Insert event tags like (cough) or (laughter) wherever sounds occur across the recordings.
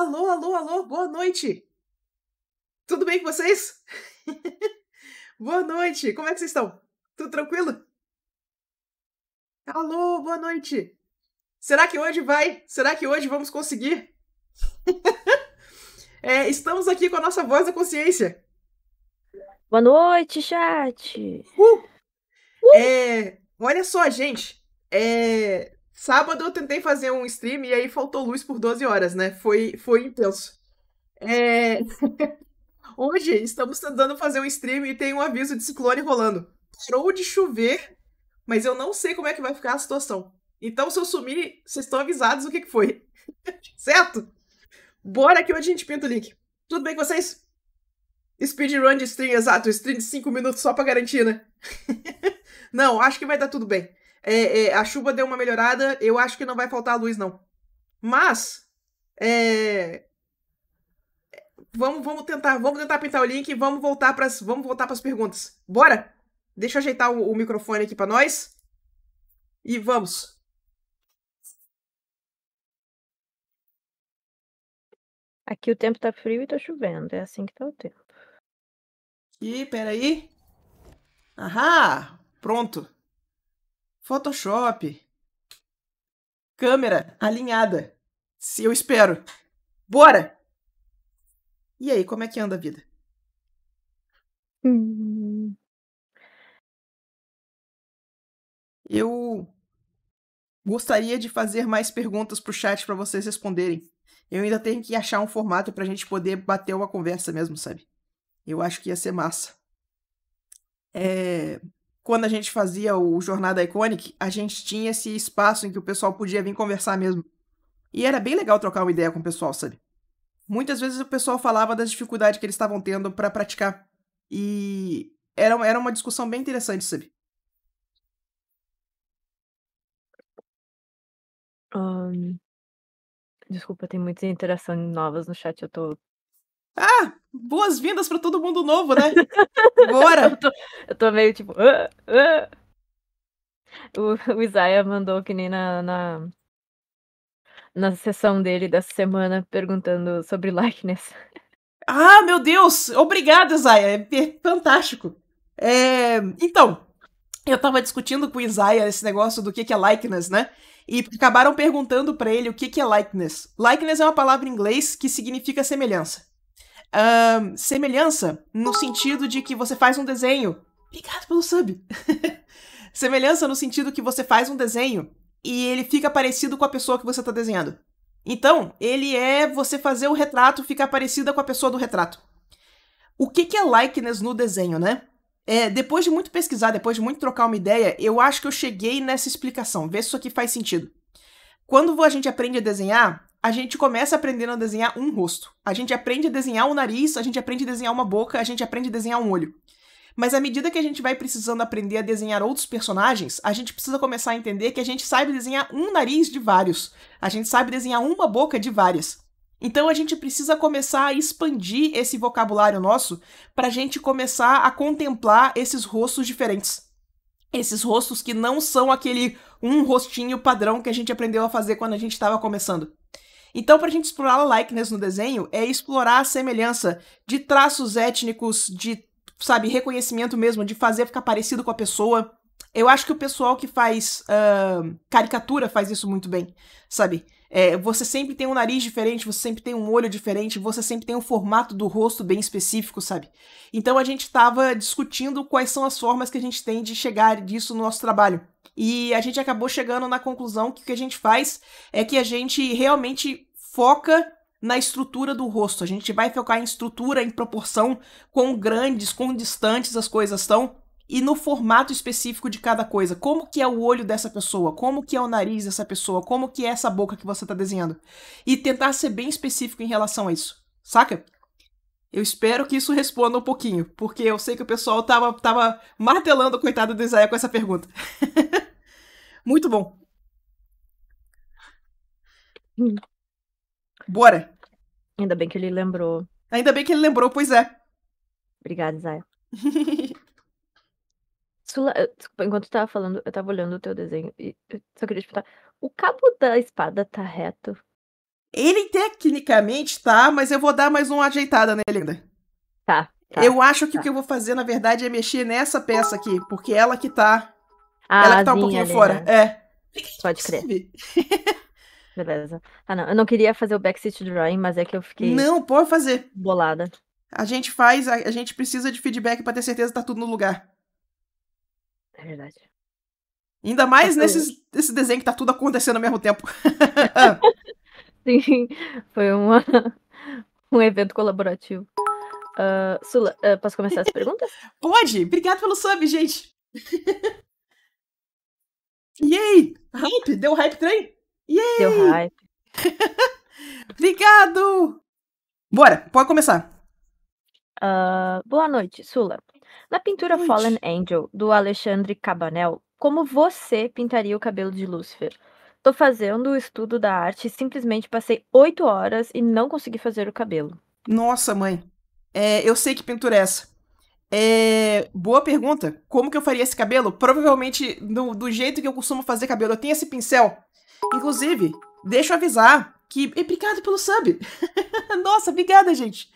Alô, alô, alô, boa noite! Tudo bem com vocês? (laughs) boa noite! Como é que vocês estão? Tudo tranquilo? Alô, boa noite! Será que hoje vai? Será que hoje vamos conseguir? (laughs) é, estamos aqui com a nossa voz da consciência. Boa noite, chat! Uh! Uh! É, olha só, gente. É, Sábado eu tentei fazer um stream e aí faltou luz por 12 horas, né? Foi, foi intenso. É... (laughs) Hoje estamos tentando fazer um stream e tem um aviso de ciclone rolando. Parou de chover, mas eu não sei como é que vai ficar a situação. Então, se eu sumir, vocês estão avisados o que, que foi. (laughs) certo? Bora que hoje a gente pinta o link. Tudo bem com vocês? Speedrun de stream, exato. Stream de 5 minutos só pra garantir, né? (laughs) não, acho que vai dar tudo bem. É, é, a chuva deu uma melhorada, eu acho que não vai faltar a luz, não. Mas, é... Vamos, vamos tentar, vamos tentar pintar o link e vamos voltar para vamos voltar para as perguntas. Bora? Deixa eu ajeitar o, o microfone aqui para nós. E vamos. Aqui o tempo tá frio e tá chovendo, é assim que tá o tempo. E peraí. Ahá, pronto. Photoshop. Câmera alinhada. Se eu espero. Bora! E aí, como é que anda a vida? Hum. Eu gostaria de fazer mais perguntas pro chat para vocês responderem. Eu ainda tenho que achar um formato pra gente poder bater uma conversa mesmo, sabe? Eu acho que ia ser massa. É quando a gente fazia o Jornada Iconic, a gente tinha esse espaço em que o pessoal podia vir conversar mesmo. E era bem legal trocar uma ideia com o pessoal, sabe? Muitas vezes o pessoal falava das dificuldades que eles estavam tendo para praticar. E era, era uma discussão bem interessante, sabe? Um, desculpa, tem muitas interações novas no chat, eu tô ah, boas-vindas para todo mundo novo, né? (laughs) Bora! eu, tô, eu, tô, meio tipo. Uh, uh. O, o Isaiah mandou que nem na, na, na sessão dele dessa semana perguntando sobre likeness. Ah, meu Deus! Obrigado, Isaiah! É fantástico! É, então, eu tava discutindo com o Isaiah esse negócio do que, que é likeness, né? E acabaram perguntando para ele o que, que é likeness. Likeness é uma palavra em inglês que significa semelhança uh, semelhança, no sentido de que você faz um desenho. Obrigado pelo sub! (laughs) semelhança no sentido que você faz um desenho e ele fica parecido com a pessoa que você está desenhando. Então, ele é você fazer o retrato ficar parecida com a pessoa do retrato. O que, que é likeness no desenho, né? É, depois de muito pesquisar, depois de muito trocar uma ideia, eu acho que eu cheguei nessa explicação. Vê se isso aqui faz sentido. Quando a gente aprende a desenhar, a gente começa aprendendo a desenhar um rosto. A gente aprende a desenhar um nariz, a gente aprende a desenhar uma boca, a gente aprende a desenhar um olho. Mas à medida que a gente vai precisando aprender a desenhar outros personagens, a gente precisa começar a entender que a gente sabe desenhar um nariz de vários. A gente sabe desenhar uma boca de várias. Então a gente precisa começar a expandir esse vocabulário nosso para a gente começar a contemplar esses rostos diferentes. Esses rostos que não são aquele um rostinho padrão que a gente aprendeu a fazer quando a gente estava começando. Então, para a gente explorar a likeness no desenho, é explorar a semelhança de traços étnicos, de, sabe, reconhecimento mesmo, de fazer ficar parecido com a pessoa. Eu acho que o pessoal que faz uh, caricatura faz isso muito bem, sabe? É, você sempre tem um nariz diferente, você sempre tem um olho diferente, você sempre tem um formato do rosto bem específico, sabe? Então a gente estava discutindo quais são as formas que a gente tem de chegar disso no nosso trabalho. E a gente acabou chegando na conclusão que o que a gente faz é que a gente realmente foca na estrutura do rosto. A gente vai focar em estrutura, em proporção, quão grandes, quão distantes as coisas estão e no formato específico de cada coisa. Como que é o olho dessa pessoa? Como que é o nariz dessa pessoa? Como que é essa boca que você está desenhando? E tentar ser bem específico em relação a isso, saca? Eu espero que isso responda um pouquinho, porque eu sei que o pessoal tava, tava martelando coitado do Isaia com essa pergunta. (laughs) Muito bom. Bora. Ainda bem que ele lembrou. Ainda bem que ele lembrou, pois é. Obrigada, Isaia. (laughs) Sula... Desculpa, eh, tipo, enquanto tu tava falando, eu tava olhando o teu desenho e só queria te perguntar: O cabo da espada tá reto. Ele tecnicamente tá, mas eu vou dar mais uma ajeitada nele ainda. Tá. tá eu acho que tá. o que eu vou fazer, na verdade, é mexer nessa peça aqui, porque ela que tá. Ah, ela que tá um pouquinho ali, fora. Né? É. Pode crer. (laughs) Beleza. Ah, não. Eu não queria fazer o backseat drawing, mas é que eu fiquei. Não, pode fazer. Bolada. A gente faz, a, a gente precisa de feedback para ter certeza que tá tudo no lugar. É verdade. Ainda mais é nesse, desenho que tá tudo acontecendo ao mesmo tempo. (laughs) Sim, foi uma, (laughs) um evento colaborativo. Uh, Sula, uh, posso começar as perguntas? (laughs) Pode! Obrigado pelo sub, gente! Yay! Hype! Deu hype trem? Yay! Deu hype. Obrigado! Bora, pode começar. Uh, boa noite, Sula. Na pintura Fallen Angel, do Alexandre Cabanel, como você pintaria o cabelo de Lúcifer? Tô fazendo o estudo da arte e simplesmente passei oito horas e não consegui fazer o cabelo. Nossa, mãe. É, eu sei que pintura é essa. É, boa pergunta. Como que eu faria esse cabelo? Provavelmente do, do jeito que eu costumo fazer cabelo. Eu tenho esse pincel. Inclusive, deixa eu avisar que. E obrigado pelo sub! (laughs) Nossa, obrigada, gente!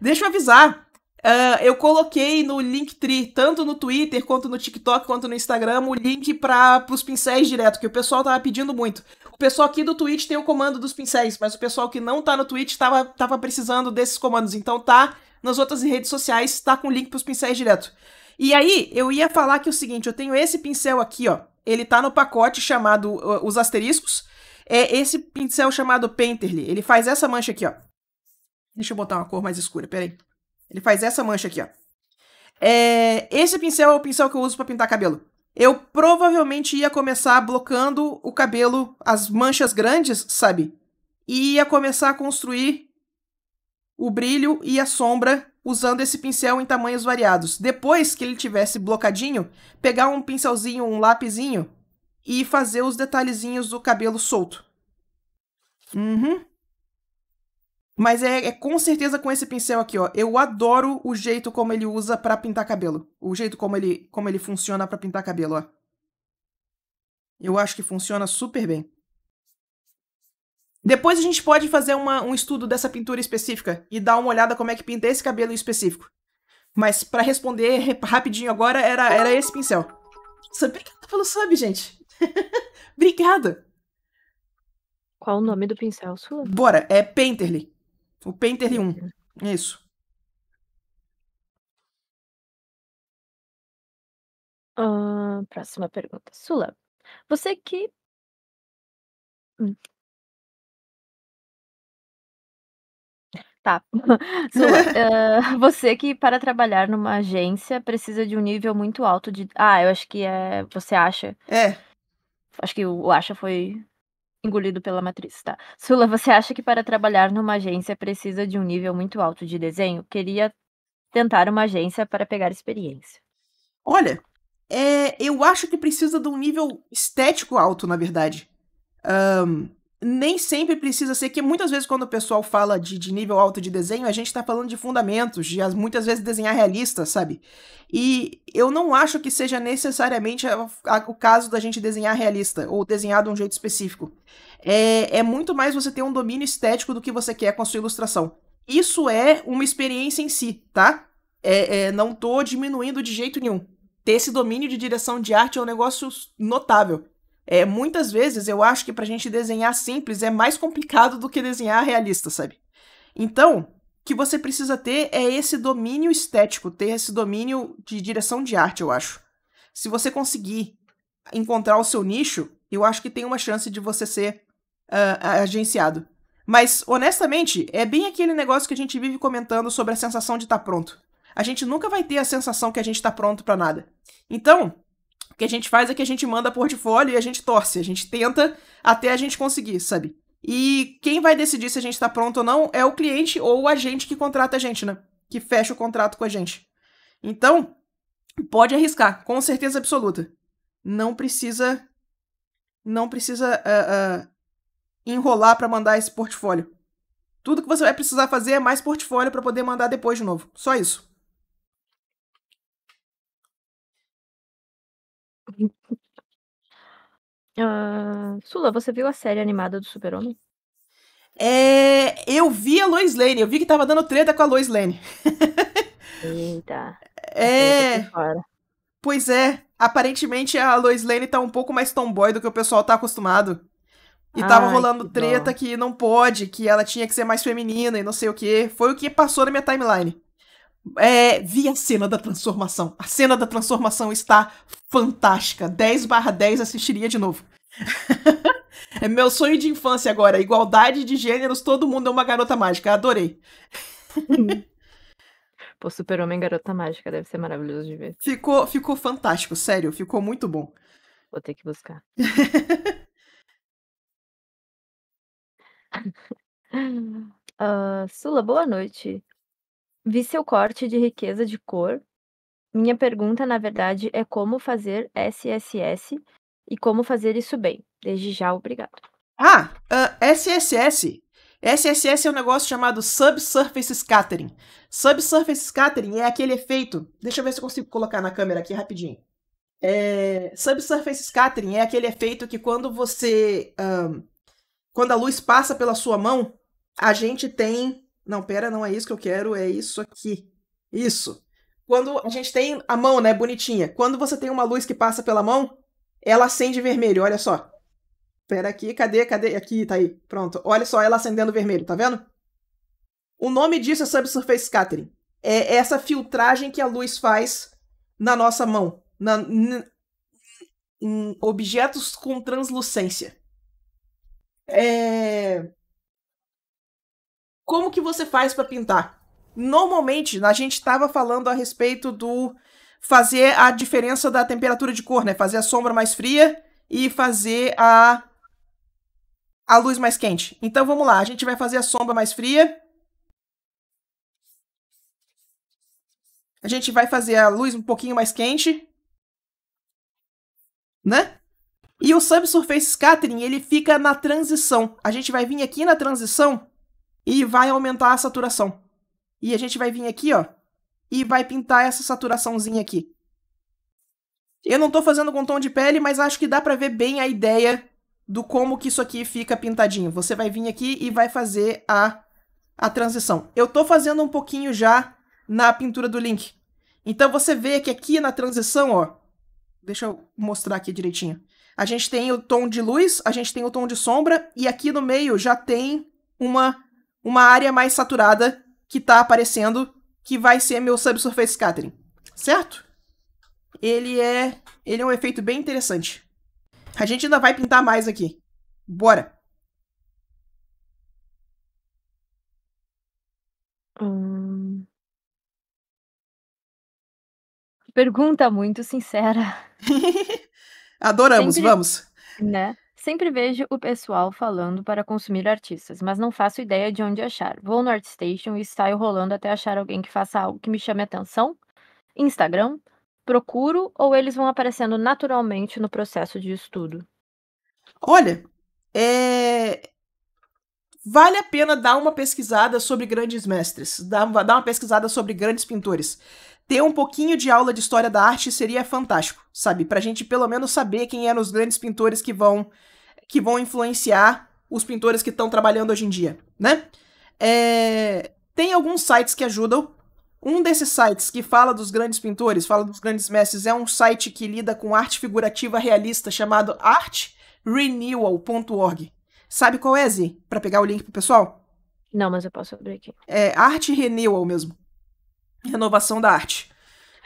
Deixa eu avisar Uh, eu coloquei no Linktree, tanto no Twitter, quanto no TikTok, quanto no Instagram, o link para os pincéis direto, que o pessoal tava pedindo muito. O pessoal aqui do Twitch tem o comando dos pincéis, mas o pessoal que não tá no Twitch tava, tava precisando desses comandos, então tá nas outras redes sociais, tá com o link pros pincéis direto. E aí, eu ia falar que é o seguinte, eu tenho esse pincel aqui, ó, ele tá no pacote chamado uh, os asteriscos, é esse pincel chamado Painterly, ele faz essa mancha aqui, ó. Deixa eu botar uma cor mais escura, peraí. Ele faz essa mancha aqui, ó. É, esse pincel é o pincel que eu uso para pintar cabelo. Eu provavelmente ia começar blocando o cabelo, as manchas grandes, sabe? E ia começar a construir o brilho e a sombra usando esse pincel em tamanhos variados. Depois que ele tivesse blocadinho, pegar um pincelzinho, um lapisinho e fazer os detalhezinhos do cabelo solto. Uhum. Mas é, é, com certeza com esse pincel aqui, ó. Eu adoro o jeito como ele usa para pintar cabelo. O jeito como ele, como ele funciona para pintar cabelo, ó. Eu acho que funciona super bem. Depois a gente pode fazer uma, um estudo dessa pintura específica e dar uma olhada como é que pinta esse cabelo específico. Mas para responder rapidinho agora, era, era esse pincel. Sabia que pelo sub, gente. (laughs) Obrigada. Qual o nome do pincel sua? Bora, é Painterly. O Painter e Isso. Uh, próxima pergunta. Sula, você que. Hum. Tá. (laughs) Sula, uh, (laughs) você que para trabalhar numa agência precisa de um nível muito alto de. Ah, eu acho que é. Você acha. É. Acho que o acha foi engolido pela matriz, tá? Sula, você acha que para trabalhar numa agência precisa de um nível muito alto de desenho? Queria tentar uma agência para pegar experiência. Olha, é, eu acho que precisa de um nível estético alto, na verdade. Um, nem sempre precisa ser, que muitas vezes quando o pessoal fala de, de nível alto de desenho, a gente tá falando de fundamentos, de as, muitas vezes desenhar realista, sabe? E eu não acho que seja necessariamente a, a, o caso da gente desenhar realista, ou desenhar de um jeito específico. É, é muito mais você ter um domínio estético do que você quer com a sua ilustração. Isso é uma experiência em si, tá? É, é, não tô diminuindo de jeito nenhum. Ter esse domínio de direção de arte é um negócio notável. É, muitas vezes eu acho que pra gente desenhar simples é mais complicado do que desenhar realista, sabe? Então, que você precisa ter é esse domínio estético, ter esse domínio de direção de arte, eu acho. Se você conseguir encontrar o seu nicho, eu acho que tem uma chance de você ser uh, agenciado. Mas, honestamente, é bem aquele negócio que a gente vive comentando sobre a sensação de estar tá pronto. A gente nunca vai ter a sensação que a gente está pronto para nada. Então, que a gente faz é que a gente manda portfólio e a gente torce, a gente tenta até a gente conseguir, sabe? E quem vai decidir se a gente está pronto ou não é o cliente ou o agente que contrata a gente, né? Que fecha o contrato com a gente. Então, pode arriscar, com certeza absoluta. Não precisa. Não precisa uh, uh, enrolar para mandar esse portfólio. Tudo que você vai precisar fazer é mais portfólio para poder mandar depois de novo. Só isso. (laughs) Ah, Sula, você viu a série animada do Super-Homem? É, eu vi a Lois Lane, eu vi que tava dando treta com a Lois Lane. Eita. (laughs) É. Pois é, aparentemente a Lois Lane tá um pouco mais tomboy do que o pessoal tá acostumado. E Ai, tava rolando que treta bom. que não pode, que ela tinha que ser mais feminina e não sei o que. Foi o que passou na minha timeline é, vi a cena da transformação. A cena da transformação está fantástica. 10 barra 10 assistiria de novo. (laughs) é meu sonho de infância agora. Igualdade de gêneros, todo mundo é uma garota mágica. Adorei. (laughs) Pô, Super-Homem Garota Mágica deve ser maravilhoso de ver. Ficou, ficou fantástico, sério, ficou muito bom. Vou ter que buscar. uh, (laughs) Sula, boa noite. Vi seu corte de riqueza de cor. Minha pergunta, na verdade, é como fazer SSS e como fazer isso bem. Desde já, obrigado. Ah, uh, SSS. SSS é um negócio chamado Subsurface Scattering. Subsurface Scattering é aquele efeito. Deixa eu ver se eu consigo colocar na câmera aqui rapidinho. É, subsurface Scattering é aquele efeito que quando você. Um, quando a luz passa pela sua mão, a gente tem não, pera, não é isso que eu quero, é isso aqui. Isso. Quando a gente tem a mão, né, bonitinha. Quando você tem uma luz que passa pela mão, ela acende vermelho, olha só. Pera aqui, cadê, cadê? Aqui, tá aí. Pronto. Olha só ela acendendo vermelho, tá vendo? O nome disso é subsurface scattering. É essa filtragem que a luz faz na nossa mão, na, em objetos com translucência. É como que você faz para pintar? Normalmente, a gente estava falando a respeito do fazer a diferença da temperatura de cor, né? Fazer a sombra mais fria e fazer a a luz mais quente. Então vamos lá, a gente vai fazer a sombra mais fria. A gente vai fazer a luz um pouquinho mais quente. Né? E o Subsurface Scattering, ele fica na transição. A gente vai vir aqui na transição e vai aumentar a saturação. E a gente vai vir aqui, ó, e vai pintar essa saturaçãozinha aqui. Eu não tô fazendo com tom de pele, mas acho que dá pra ver bem a ideia do como que isso aqui fica pintadinho. Você vai vir aqui e vai fazer a, a transição. Eu tô fazendo um pouquinho já na pintura do link. Então você vê que aqui na transição, ó, deixa eu mostrar aqui direitinho. A gente tem o tom de luz, a gente tem o tom de sombra, e aqui no meio já tem uma uma área mais saturada que está aparecendo, que vai ser meu subsurface scattering, certo? Ele é, ele é um efeito bem interessante. A gente ainda vai pintar mais aqui. Bora! Hum... Pergunta muito sincera. (laughs) Adoramos, Sempre... vamos. Né? Sempre vejo o pessoal falando para consumir artistas, mas não faço ideia de onde achar. Vou no ArtStation e saio rolando até achar alguém que faça algo que me chame atenção. Instagram, procuro ou eles vão aparecendo naturalmente no processo de estudo? Olha, é... vale a pena dar uma pesquisada sobre grandes mestres, dar uma pesquisada sobre grandes pintores ter um pouquinho de aula de história da arte seria fantástico, sabe? Pra gente pelo menos saber quem eram os grandes pintores que vão que vão influenciar os pintores que estão trabalhando hoje em dia, né? É... Tem alguns sites que ajudam. Um desses sites que fala dos grandes pintores, fala dos grandes mestres, é um site que lida com arte figurativa realista chamado artrenewal.org. Sabe qual é, Z? Pra pegar o link pro pessoal? Não, mas eu posso abrir aqui. É Arte Renewal mesmo. Renovação da Arte.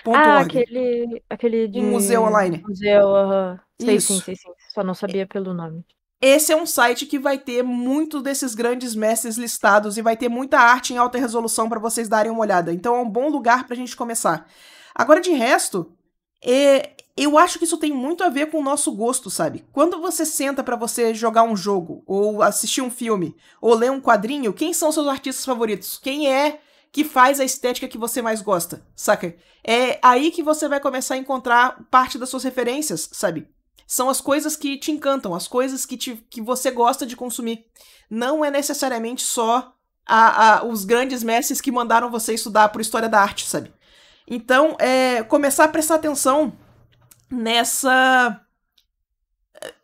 Ponto ah, org. aquele, aquele de... Um museu online. Museu, uh -huh. sei, Isso. sim, sei, sim. Só não sabia pelo nome. Esse é um site que vai ter muitos desses grandes mestres listados e vai ter muita arte em alta resolução para vocês darem uma olhada. Então é um bom lugar para a gente começar. Agora, de resto, é, eu acho que isso tem muito a ver com o nosso gosto, sabe? Quando você senta para você jogar um jogo, ou assistir um filme, ou ler um quadrinho, quem são seus artistas favoritos? Quem é que faz a estética que você mais gosta, saca? É aí que você vai começar a encontrar parte das suas referências, sabe? São as coisas que te encantam, as coisas que, te, que você gosta de consumir. Não é necessariamente só a, a, os grandes mestres que mandaram você estudar por história da arte, sabe? Então, é, começar a prestar atenção nessa. Eh,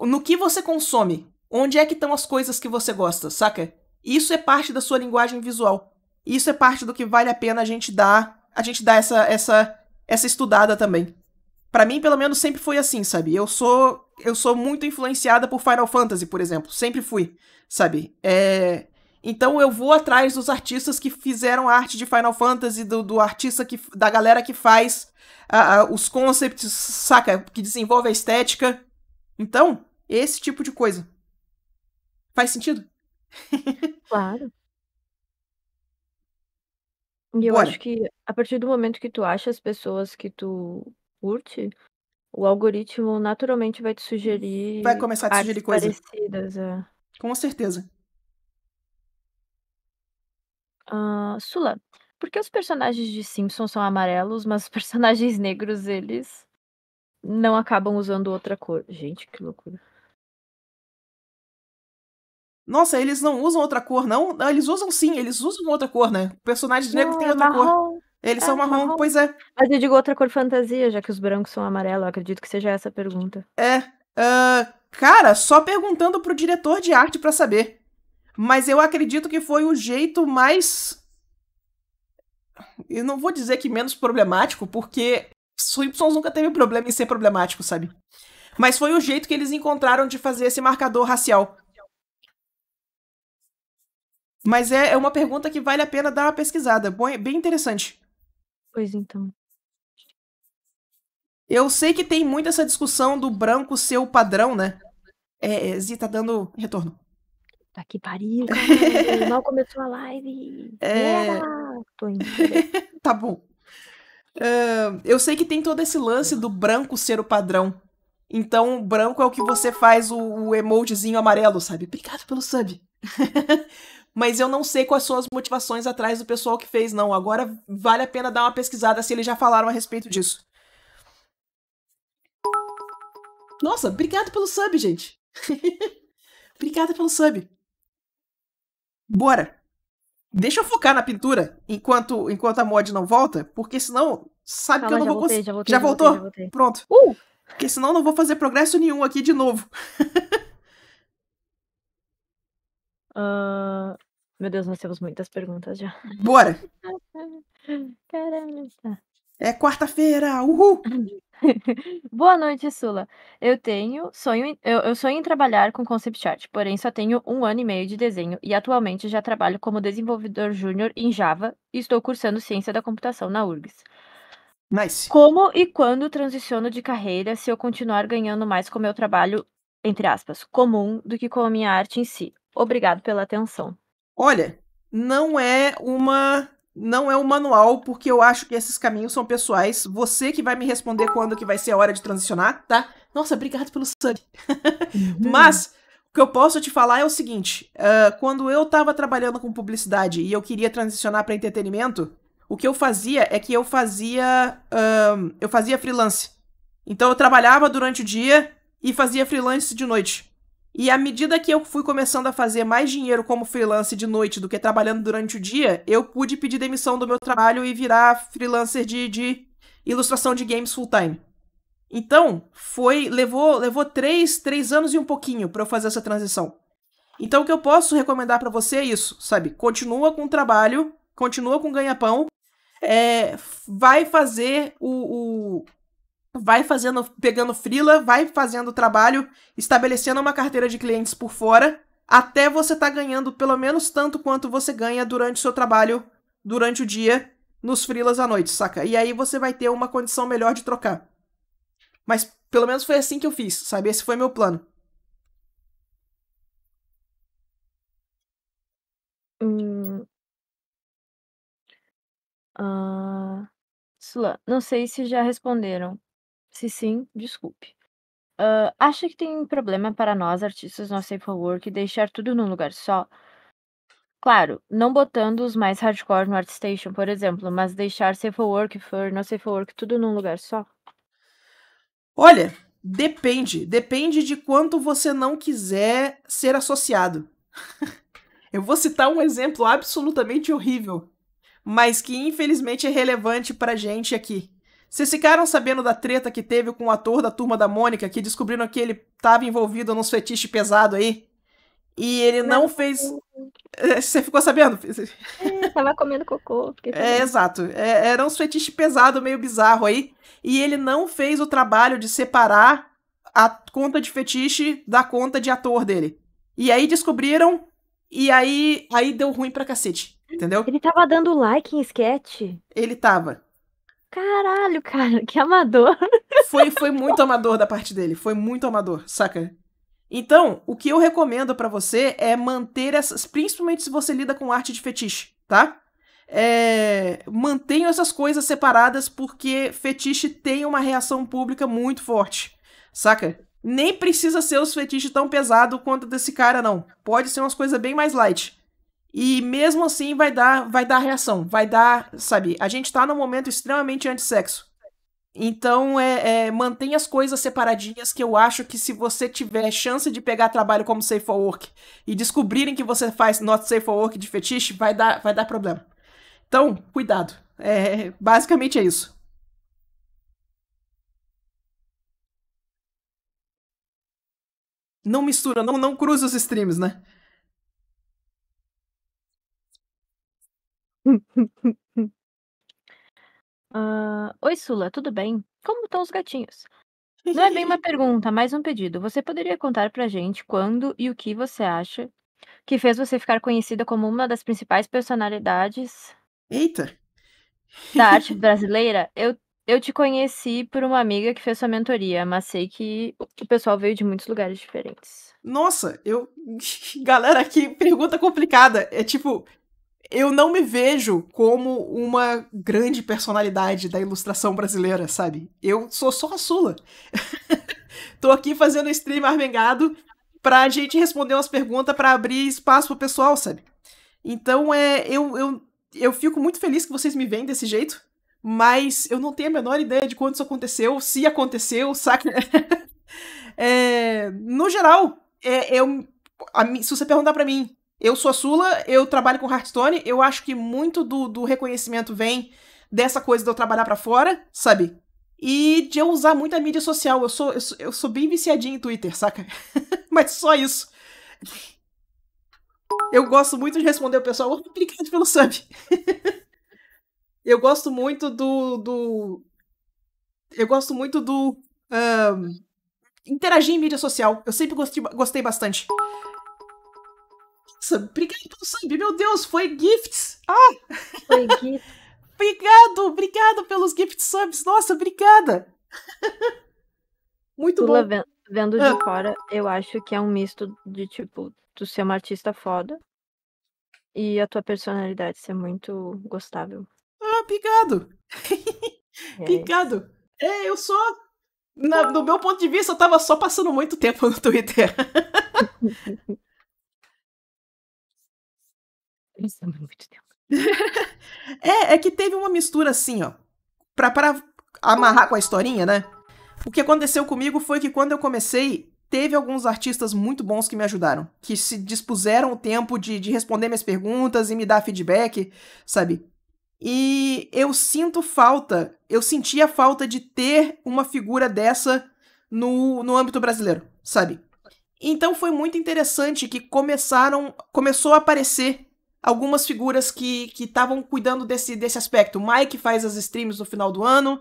no que você consome. Onde é que estão as coisas que você gosta, saca? Isso é parte da sua linguagem visual. Isso é parte do que vale a pena a gente dar, a gente dar essa essa essa estudada também. Para mim, pelo menos sempre foi assim, sabe? Eu sou eu sou muito influenciada por Final Fantasy, por exemplo, sempre fui, sabe? É... então eu vou atrás dos artistas que fizeram arte de Final Fantasy, do, do artista que da galera que faz os concepts, saca, que desenvolve a estética. Então, esse tipo de coisa. Faz sentido? (laughs) Claro. E eu acho que a partir do momento que tu acha as pessoas que tu curte, o algoritmo naturalmente vai te vai sugerir começar a te sugerir coisas parecidas. é. Com certeza. Ah, Sula, por que os personagens de Simpsons são amarelos, mas os (laughs) personagens negros, eles não acabam usando outra cor? Gente, que loucura. Nossa, eles não usam outra cor, não? Ah, eles usam sim, eles usam outra cor, né? O personagem negro não, tem ah, outra cor. Eles é, são marrom, marrom, pois é. Mas eu digo outra cor fantasia, já que os brancos são amarelo, eu acredito que seja essa a pergunta. É. Uh, cara, só perguntando pro diretor de arte para saber. Mas eu acredito que foi o jeito mais. Eu não vou dizer que menos problemático, porque Simpsons nunca teve problema em ser problemático, sabe? Mas foi o jeito que eles encontraram de fazer esse marcador racial mas é, é uma pergunta que vale a pena dar uma pesquisada. É bem interessante. Pois então. Eu sei que tem muito essa discussão do branco ser o padrão, né? É, é Zi, tá dando retorno. Tá que pariu, (laughs) mal começou a live. É... Tô indo. (laughs) tá bom. Uh, eu sei que tem todo esse lance do branco ser o padrão. Então, branco é o que você faz o, o emojizinho amarelo, sabe? Obrigado pelo sub. (laughs) mas eu não sei quais são as motivações atrás do pessoal que fez, não. Agora vale a pena dar uma pesquisada se eles já falaram a respeito disso. Nossa, obrigado pelo sub, gente. (laughs) Obrigada pelo sub. Bora. Deixa eu focar na pintura enquanto, enquanto a mod não volta, porque senão sabe que eu não vou conseguir. Já, já, voltou? já voltei. Pronto. Uh! Porque senão não vou fazer progresso nenhum aqui de novo. uh, (laughs) Meu Deus, nós temos muitas perguntas já. Bora! (laughs) Caramba. Tá. É quarta-feira, uhul! (laughs) Boa noite, Sula. Eu tenho sonho, eu, eu, sonho em trabalhar com concept art, porém só tenho um ano e meio de desenho e atualmente já trabalho como desenvolvedor júnior em Java e estou cursando ciência da computação na URGS. Nice. Como e quando transiciono de carreira se eu continuar ganhando mais com meu trabalho, entre aspas, comum do que com a minha arte em si? Obrigado pela atenção. Olha, não é uma não é um manual, porque eu acho que esses caminhos são pessoais. Você que vai me responder quando que vai ser a hora de transicionar, tá? Nossa, obrigado pelo sangue. (laughs) Mas o que eu posso te falar é o seguinte: uh, quando eu tava trabalhando com publicidade e eu queria transicionar para entretenimento, o que eu fazia é que eu fazia uh, eu fazia freelance. Então eu trabalhava durante o dia e fazia freelance de noite. E à medida que eu fui começando a fazer mais dinheiro como freelancer de noite do que trabalhando durante o dia, eu pude pedir demissão do meu trabalho e virar freelancer de, de ilustração de games full time. Então, foi levou levou três, três anos e um pouquinho para eu fazer essa transição. Então, o que eu posso recomendar para você é isso, sabe? Continua com o trabalho, continua com ganha-pão, é, vai fazer o, o, vai fazendo, pegando frila, vai fazendo trabalho, estabelecendo uma carteira de clientes por fora, até você estar tá ganhando pelo menos tanto quanto você ganha durante o seu trabalho, durante o dia, nos frilas à noite, saca? E aí você vai ter uma condição melhor de trocar. Mas pelo menos foi assim que eu fiz, sabe? Esse foi meu plano. Hum. Ah, Sula, não sei se já responderam. Se sim, desculpe. Uh, acha que tem problema para nós, artistas no Safe Work, deixar tudo num lugar só? Claro, não botando os mais hardcore no ArtStation, por exemplo, mas deixar Safe Work, Fur, no Safe Work, tudo num lugar só? Olha, depende. Depende de quanto você não quiser ser associado. (laughs) Eu vou citar um exemplo absolutamente horrível, mas que infelizmente é relevante pra gente aqui. Vocês ficaram sabendo da treta que teve com o ator da Turma da Mônica, que descobriram que ele estava envolvido num fetiche pesado aí? E ele não, não fez. É, você ficou sabendo? É, tava comendo cocô. É, exato. É, era um fetiche pesado, meio bizarro aí. E ele não fez o trabalho de separar a conta de fetiche da conta de ator dele. E aí descobriram, e aí, aí deu ruim pra cacete. Entendeu? Ele tava dando like em sketch. Ele tava. Caralho, cara, que amador. Foi, foi muito amador da parte dele, foi muito amador, saca? Então, o que eu recomendo para você é manter essas, principalmente se você lida com arte de fetiche, tá? É, essas coisas separadas porque fetiche tem uma reação pública muito forte, saca? Nem precisa ser os fetiches tão pesado quanto desse cara, não. Pode ser umas coisas bem mais light. E mesmo assim vai dar, vai dar reação, vai dar, sabe? A gente tá num momento extremamente antissexo. Então, é, é, mantém as coisas separadinhas, que eu acho que se você tiver chance de pegar trabalho como Safe for Work e descobrirem que você faz Not Safe for Work de fetiche, vai dar, vai dar problema. Então, cuidado. É, basicamente é isso. Não mistura, não, não cruza os streams, né? (laughs) Ah, Oi, Sula, tudo bem? Como estão os gatinhos? Não é bem uma (laughs) pergunta, é mais um pedido. Você poderia contar pra gente quando e o que você acha que fez você ficar conhecida como uma das principais personalidades Eita! da arte (laughs) brasileira? Eu, eu te conheci por uma amiga que fez sua mentoria, mas sei que o pessoal veio de muitos lugares diferentes. Nossa, eu. Galera, que pergunta complicada. É tipo, eu não me vejo como uma grande personalidade da ilustração brasileira, sabe? Eu sou só a Sula. (laughs) Tô aqui fazendo stream armengado pra gente responder umas perguntas para abrir espaço pro pessoal, sabe? Então, é, eu, eu, eu fico muito feliz que vocês me veem desse jeito, mas eu não tenho a menor ideia de quando isso aconteceu, se aconteceu, saca? (laughs) é, no geral, é, eu, a, se você perguntar para mim, eu sou a Sula, eu trabalho com Hearthstone, eu acho que muito do, do reconhecimento vem dessa coisa de eu trabalhar para fora, sabe? E de eu usar muita mídia social. Eu sou, eu sou, eu sou bem viciadinho em Twitter, saca? (laughs) Mas só isso. Eu gosto muito de responder o pessoal, obrigado pelo sub. (laughs) eu gosto muito do, do. Eu gosto muito do. Um, interagir em mídia social. Eu sempre gostei, gostei bastante. Nossa, obrigado pelo sub. Meu Deus, foi gifts. Ah! Foi (laughs) gifts. obrigado, obrigado pelos gift subs. Nossa, obrigada. (laughs) Muito Lula, bom. Vendo de ah. fora, eu acho que é um misto de, tipo, tu ser uma artista foda e a tua personalidade ser muito gostável. Ah, obrigado. É (laughs) obrigado. É, eu sou... Na, do meu ponto de vista, eu tava só passando muito tempo no Twitter pensando é muito tempo. (laughs) é, é que teve uma mistura assim, ó. Pra, pra amarrar com a historinha, né? O que aconteceu comigo foi que quando eu comecei, teve alguns artistas muito bons que me ajudaram, que se dispuseram o tempo de, de responder minhas perguntas e me dar feedback, sabe? E eu sinto falta, eu sentia falta de ter uma figura dessa no, no âmbito brasileiro, sabe? Então foi muito interessante que começaram, começou a aparecer algumas figuras que estavam cuidando desse, desse aspecto. O Mike faz as streams no final do ano,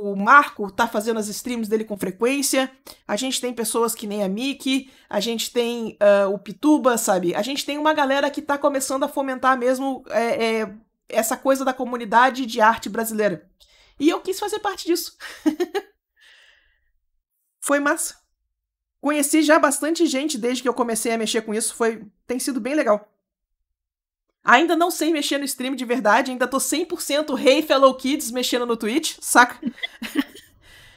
o Marco tá fazendo as streams dele com frequência. A gente tem pessoas que nem a Mickey. a gente tem uh, o Pituba, sabe? A gente tem uma galera que tá começando a fomentar mesmo é, é, essa coisa da comunidade de arte brasileira. E eu quis fazer parte disso. (laughs) foi massa. Conheci já bastante gente desde que eu comecei a mexer com isso, foi tem sido bem legal. Ainda não sei mexer no stream de verdade, ainda tô 100% Hey Fellow Kids mexendo no Twitch, saca? (laughs)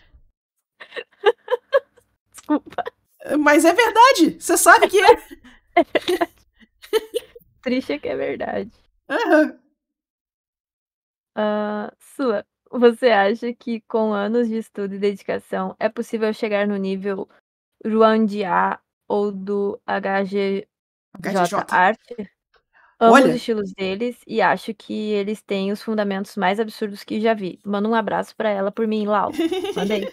Desculpa. Mas é verdade, você sabe que é. (laughs) é Triste é que é verdade. Uhum. Uh, Sua, você acha que com anos de estudo e dedicação é possível chegar no nível Juan de A ou do HG... HGJ Arte? Amo Olha. os estilos deles e acho que eles têm os fundamentos mais absurdos que já vi. Manda um abraço para ela por mim, Lau. Mandei.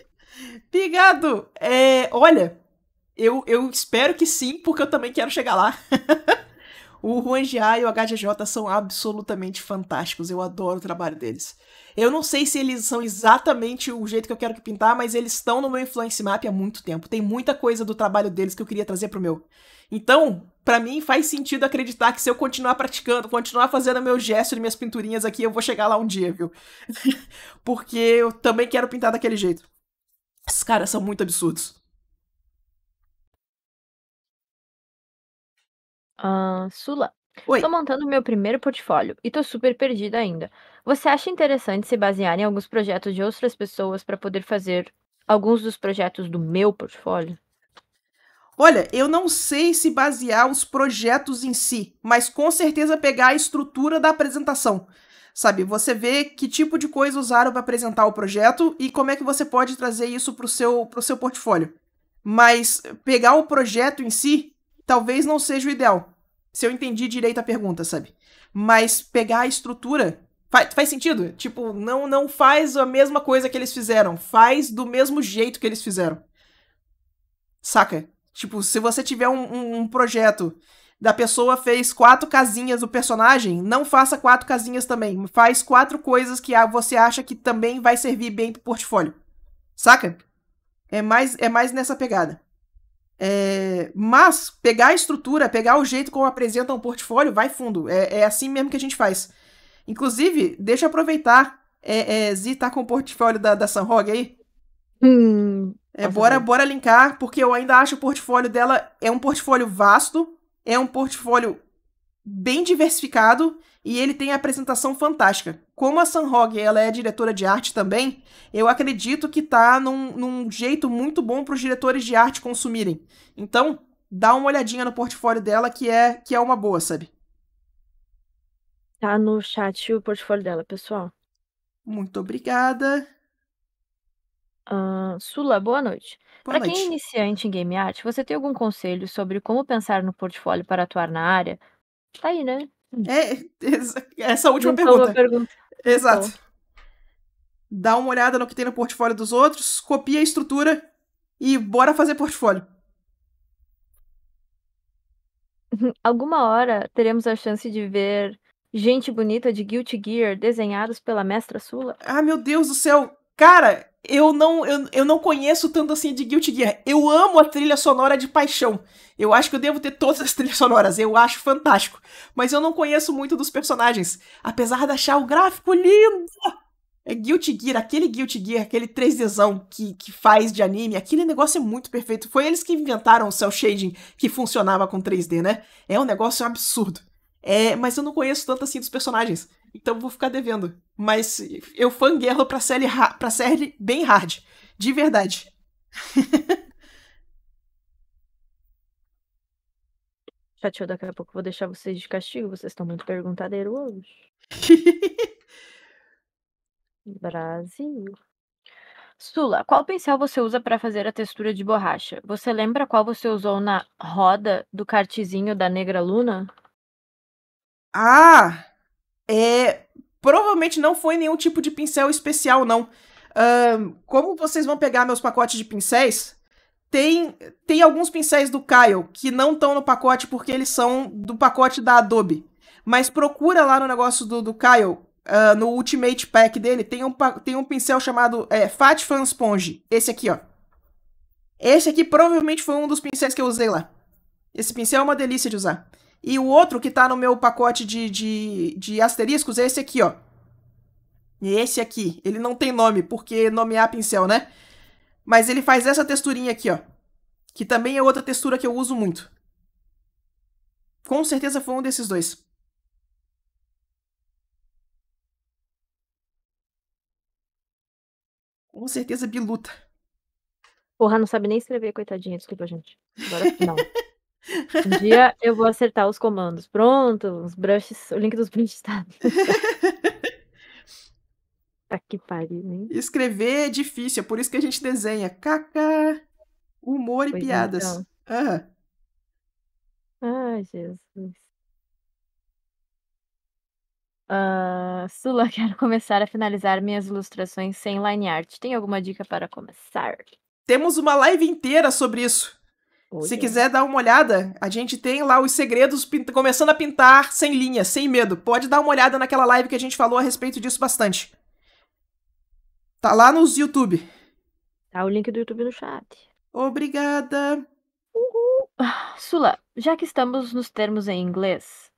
Obrigado! (laughs) É, olha, eu, eu espero que sim, porque eu também quero chegar lá. (laughs) o Juan Gia e o HGJ são absolutamente fantásticos, eu adoro o trabalho deles. Eu não sei se eles são exatamente o jeito que eu quero que pintar, mas eles estão no meu influence map há muito tempo. Tem muita coisa do trabalho deles que eu queria trazer pro meu. Então, para mim faz sentido acreditar que se eu continuar praticando, continuar fazendo meu gesto e minhas pinturinhas aqui, eu vou chegar lá um dia, viu? (laughs) Porque eu também quero pintar daquele jeito. Esses caras são muito absurdos. Uh, Sula, Oi. tô montando meu primeiro portfólio e tô super perdida ainda. Você acha interessante se basear em alguns projetos de outras pessoas para poder fazer alguns dos projetos do meu portfólio? Olha, eu não sei se basear os projetos em si, mas com certeza pegar a estrutura da apresentação. Sabe, você vê que tipo de coisa usaram para apresentar o projeto e como é que você pode trazer isso para o seu, pro seu portfólio. Mas pegar o projeto em si talvez não seja o ideal, se eu entendi direito a pergunta, sabe? Mas pegar a estrutura Faz, faz sentido? Tipo, não, não faz a mesma coisa que eles fizeram. Faz do mesmo jeito que eles fizeram. Saca? Tipo, se você tiver um, um, um projeto da pessoa fez quatro casinhas do personagem, não faça quatro casinhas também. Faz quatro coisas que você acha que também vai servir bem pro portfólio. Saca? É mais, é mais nessa pegada. É... mas pegar a estrutura, pegar o jeito como apresenta um portfólio, vai fundo. É, é assim mesmo que a gente faz. Inclusive, deixa eu aproveitar. É, é, Zi tá com o portfólio da, da Sanrog aí? Hum, é, bora, bora linkar, porque eu ainda acho o portfólio dela é um portfólio vasto, é um portfólio bem diversificado e ele tem apresentação fantástica. Como a Sanhog ela é diretora de arte também, eu acredito que tá num, num jeito muito bom para os diretores de arte consumirem. Então, dá uma olhadinha no portfólio dela que é que é uma boa, sabe? Tá no chat o portfólio dela, pessoal. Muito obrigada. Sula, boa noite. Para quem é iniciante em game art, você tem algum conselho sobre como pensar no portfólio para atuar na área? Tá aí, né? É, é essa é última pergunta. pergunta. Exato. Dá uma olhada no que tem no portfólio dos outros, copia a estrutura e bora fazer portfólio. (laughs) Alguma hora teremos a chance de ver gente bonita de Guilty Gear desenhados pela mestra Sula? Ah, meu Deus do céu! Cara, eu não, eu, eu não conheço tanto assim de Guilty Gear. Eu amo a trilha sonora de paixão. Eu acho que eu devo ter todas as (laughs) trilhas sonoras, eu acho fantástico. Mas eu não conheço muito dos personagens, apesar de achar o gráfico lindo. É Guilty Gear, aquele Guilty Gear, aquele 3Dzão que, que faz de anime, aquele negócio é muito perfeito. Foi eles que inventaram o cel shading que funcionava com 3D, né? É um negócio absurdo. É, mas eu não conheço tanto assim dos personagens. Então vou ficar devendo. Mas eu fanguelo pra série, pra série bem hard. De verdade. (laughs) Chateou daqui a pouco, vou deixar vocês de castigo. Vocês estão muito perguntadeiros hoje. (laughs) Brasil. Sula, qual pincel você usa para fazer a textura de borracha? Você lembra qual você usou na roda do cartezinho da Negra Luna? Ah! é, provavelmente não foi nenhum tipo de pincel especial, não. como vocês vão pegar meus pacotes de pincéis, tem, tem alguns pincéis do Kyle que não estão no pacote porque eles são do pacote da Adobe. Mas procura lá no negócio do, do Kyle, uh, no Ultimate Pack dele, tem um, tem um pincel chamado é, Fat Fan Sponge. Esse aqui, ó. Esse aqui provavelmente foi um dos pincéis que eu usei lá. Esse pincel é uma delícia de usar. E o outro que tá no meu pacote de, de, de asteriscos é esse aqui, ó. Esse aqui. Ele não tem nome, porque nomear pincel, né? Mas ele faz essa texturinha aqui, ó. Que também é outra textura que eu uso muito. Com certeza foi um desses dois. Com certeza, biluta. Porra, não sabe nem escrever, coitadinha. Desculpa, gente. Agora, não. (laughs) Um dia eu vou acertar os comandos. Pronto, os brushes, o link dos brushes tá. (laughs) tá que pariu, hein? Escrever é difícil, é por isso que a gente desenha. Caca, humor pois e piadas. Então. Uhum. Ai, Jesus. Uh, Sula, (laughs) quero começar a finalizar minhas ilustrações sem line art. Tem alguma dica para começar? Temos uma live inteira sobre isso. Se quiser dar uma olhada, a gente tem lá os segredos começando a pintar sem linha, sem medo. Pode dar uma olhada naquela live que a gente falou a respeito disso bastante. Tá lá nos YouTube. Tá o link do YouTube no chat. Obrigada. Uhul. Ah, Sula, já que estamos nos termos em inglês,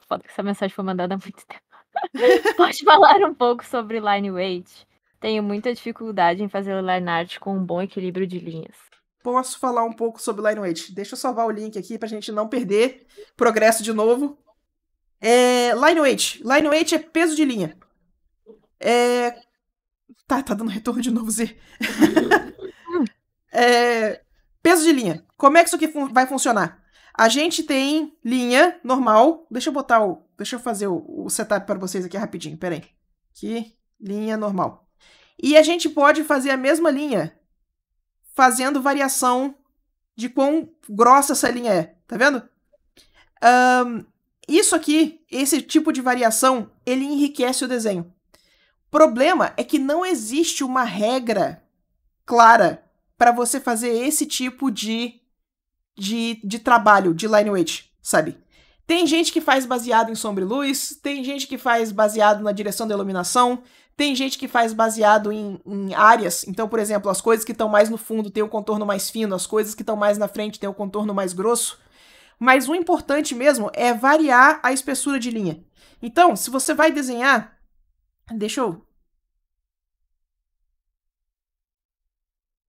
foda que essa mensagem foi mandada há muito tempo. (laughs) Pode falar um pouco sobre line weight? Tenho muita dificuldade em fazer line art com um bom equilíbrio de linhas posso falar um pouco sobre line weight? Deixa eu salvar o link aqui pra gente não perder progresso de novo. É, line weight é peso de linha. É... Tá, tá dando retorno de novo, Z. (laughs) é, peso de linha. Como é que isso aqui fun vai funcionar? A gente tem linha normal. Deixa eu botar o... Deixa eu fazer o, o setup para vocês aqui rapidinho. Pera aí. Aqui, linha normal. E a gente pode fazer a mesma linha fazendo variação de quão grossa essa linha é, tá vendo? Um, isso aqui, esse tipo de variação, ele enriquece o desenho. O problema é que não existe uma regra clara para você fazer esse tipo de, de, de trabalho de line weight, sabe? Tem gente que faz baseado em sombra e luz, tem gente que faz baseado na direção da iluminação, tem gente que faz baseado em, em áreas. Então, por exemplo, as coisas que estão mais no fundo têm o um contorno mais fino, as coisas que estão mais na frente têm o um contorno mais grosso. Mas o importante mesmo é variar a espessura de linha. Então, se você vai desenhar. Deixa eu.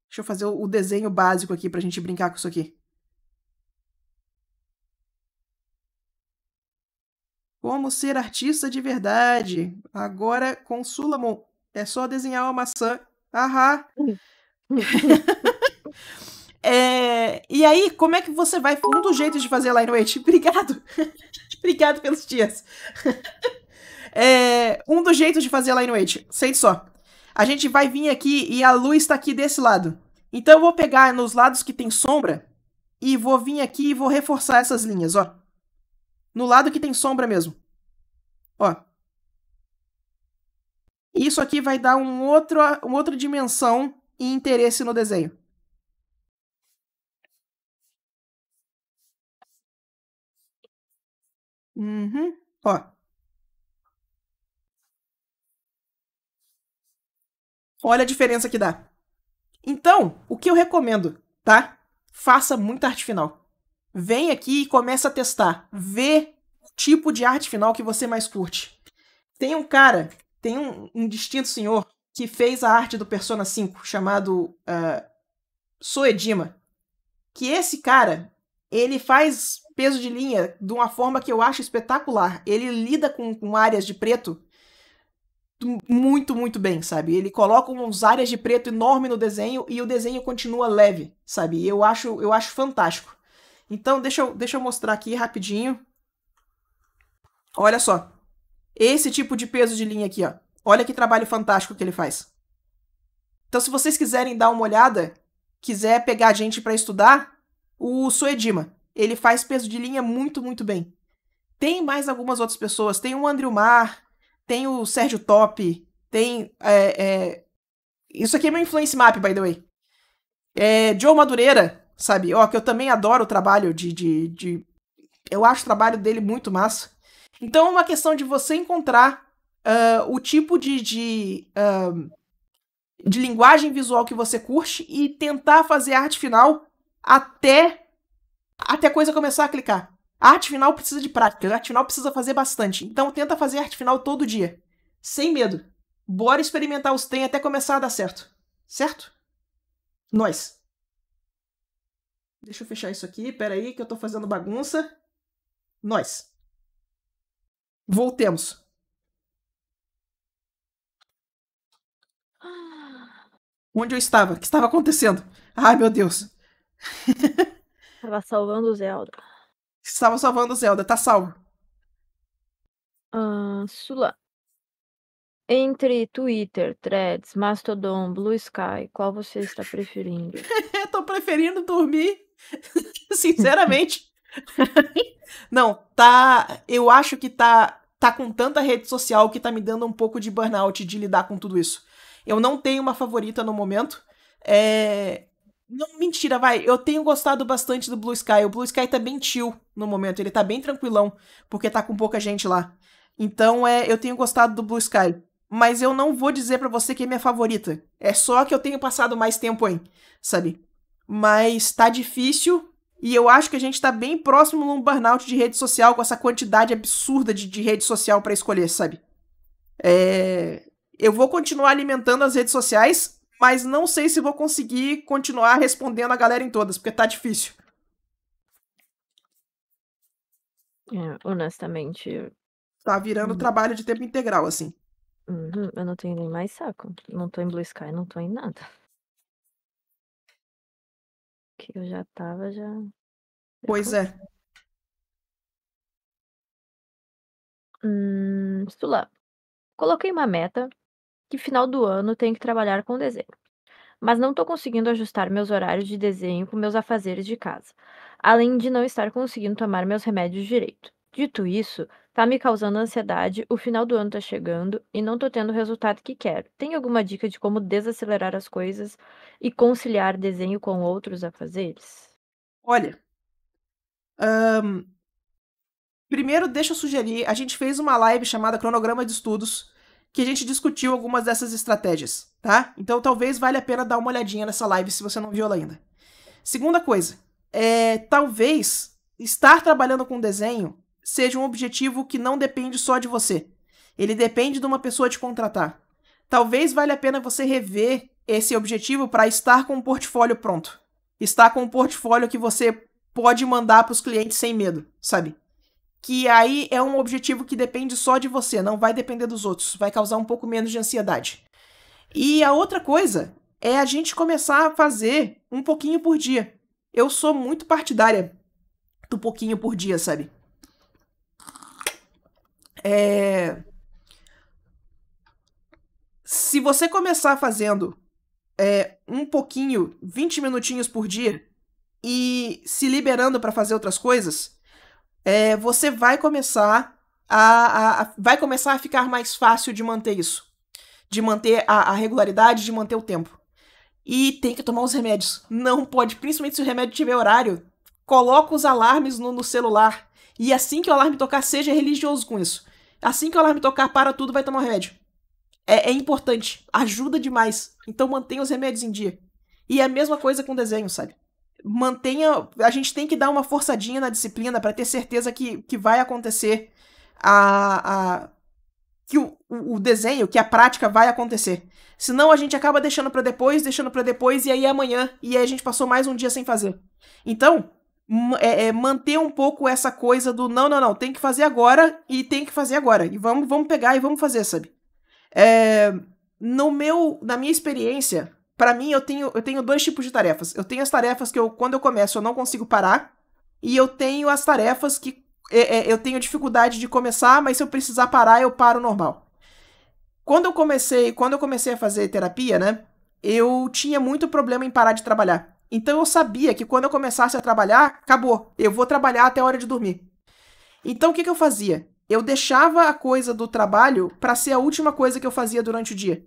Deixa eu fazer o desenho básico aqui para a gente brincar com isso aqui. Como ser artista de verdade. Agora com Sulamon. É só desenhar uma maçã. Ahá! (laughs) é, e aí, como é que você vai. Um dos jeitos de fazer Lineage. (laughs) Obrigado! (laughs) Obrigado pelos dias. é, um dos jeitos de fazer Lineage. Sente só. A gente vai vir aqui e a luz está aqui desse lado. Então eu vou pegar nos lados que tem sombra e vou vir aqui e vou reforçar essas linhas, ó. No lado que tem sombra mesmo. Ó. E isso aqui vai dar um outro, uma outra dimensão e interesse no desenho. Uhum. Ó. Olha a diferença que dá. Então, o que eu recomendo, tá? Faça muita arte final. Vem aqui e começa a testar. Vê o tipo de arte final que você mais curte. Tem um cara, tem um, um distinto senhor que fez a arte do Persona 5, chamado uh, ah, Soedima. Que esse cara, ele faz peso de linha de uma forma que eu acho espetacular. Ele lida com, com áreas de preto muito, muito bem, sabe? Ele coloca uns áreas de preto enorme no desenho e o desenho continua leve, sabe? Eu acho, eu acho fantástico. Então, deixa eu, deixa eu mostrar aqui rapidinho. Olha só. Esse tipo de peso de linha aqui, ó. Olha que trabalho fantástico que ele faz. Então, se vocês quiserem dar uma olhada, quiser pegar a gente para estudar, o Suedima, ele faz peso de linha muito, muito bem. Tem mais algumas outras pessoas. Tem o Andrew Mar, tem o Sérgio Top, tem... É, é... Isso aqui é meu influence map, by the way. É, Joe Madureira, sabe? Ó, que eu também adoro o trabalho de, de, de... Eu acho o trabalho dele muito massa. Então é uma questão de você encontrar uh, o tipo de, de, uh, de linguagem visual que você curte e tentar fazer arte final até, até a coisa começar a clicar. A arte final precisa de prática, a arte final precisa fazer bastante. Então tenta fazer arte final todo dia, sem medo. Bora experimentar os tem até começar a dar certo. Certo? Nós. Deixa eu fechar isso aqui, aí que eu tô fazendo bagunça. Nós. Voltemos. Onde eu estava? O que estava acontecendo? Ai, meu Deus. Estava (laughs) salvando o Zelda. Estava salvando o Zelda, tá salvo. Uh, Sula. Entre Twitter, Threads, Mastodon, Blue Sky, qual você está (laughs) preferindo? Estou preferindo dormir (laughs) Sinceramente. não, tá. Eu acho que tá, tá com tanta rede social que tá me dando um pouco de burnout de lidar com tudo isso. Eu não tenho uma favorita no momento. É. Não, mentira, vai. Eu tenho gostado bastante do Blue Sky. O Blue Sky tá bem chill no momento. Ele tá bem tranquilão, porque tá com pouca gente lá. Então, é, eu tenho gostado do Blue Sky. Mas eu não vou dizer para você que é minha favorita. É só que eu tenho passado mais tempo em, sabe? mas tá difícil. E eu acho que a gente tá bem próximo num burnout de rede social com essa quantidade absurda de, de rede social para escolher, sabe? É... Eu vou continuar alimentando as redes sociais, mas não sei se vou conseguir continuar respondendo a galera em todas, porque tá difícil. É, honestamente. Tá virando hum. trabalho de tempo integral, assim. Uhum, eu não tenho nem mais saco. Não tô em Blue Sky, não tô em nada que eu já tava, já. Pois é. Hum, Stula, coloquei uma meta que final do ano tenho que trabalhar com desenho. Mas não tô conseguindo ajustar meus horários de desenho com meus afazeres de casa, além de não estar conseguindo tomar meus remédios direito. Dito isso, tá me causando ansiedade, o final do ano tá chegando e não tô tendo o resultado que quero. Tem alguma dica de como desacelerar as coisas e conciliar desenho com outros afazeres? Olha, primeiro deixa eu sugerir, a gente fez uma live chamada Cronograma de Estudos, que a gente discutiu algumas dessas estratégias, tá? Então talvez valha a pena dar uma olhadinha nessa live se você não viu ela ainda. Segunda coisa, é, talvez estar trabalhando com desenho seja um objetivo que não depende só de você. Ele depende de uma pessoa te contratar. Talvez valha a pena você rever esse objetivo para estar com um portfólio pronto. Estar com um portfólio que você pode mandar para os clientes sem medo, sabe? Que aí é um objetivo que depende só de você, não vai depender dos outros, vai causar um pouco menos de ansiedade. E a outra coisa é a gente começar a fazer um pouquinho por dia. Eu sou muito partidária do pouquinho por dia, sabe? É... Se você começar fazendo é, um pouquinho, 20 minutinhos por dia, e se liberando para fazer outras coisas, é, você vai começar a, a, a, vai começar a ficar mais fácil de manter isso, de manter a, a, regularidade, de manter o tempo. E tem que tomar os remédios. Não pode, principalmente se o remédio tiver horário, coloca os alarmes no, no celular e assim que o alarme tocar seja religioso com isso. Assim que o alarme tocar, para tudo, vai tomar um remédio. É, é importante, ajuda demais. Então mantenha os remédios em dia. E é a mesma coisa com desenho, sabe? Mantenha. A gente tem que dar uma forçadinha na disciplina para ter certeza que, que vai acontecer a, a que o, o, desenho, que a prática vai acontecer. Senão a gente acaba deixando para depois, deixando para depois, e aí é amanhã, e aí a gente passou mais um dia sem fazer. Então, é, é, manter um pouco essa coisa do não, não, não, tem que fazer agora e tem que fazer agora. E vamos, vamos pegar e vamos fazer, sabe? É, no meu, na minha experiência, para mim eu tenho, eu tenho dois tipos de tarefas. Eu tenho as tarefas que eu, quando eu começo, eu não consigo parar. E eu tenho as tarefas que é, é, eu tenho dificuldade de começar, mas se eu precisar parar, eu paro normal. Quando eu comecei, quando eu comecei a fazer terapia, né? Eu tinha muito problema em parar de trabalhar. Então eu sabia que quando eu começasse a trabalhar, acabou. Eu vou trabalhar até a hora de dormir. Então o que, que eu fazia? Eu deixava a coisa do trabalho para ser a última coisa que eu fazia durante o dia.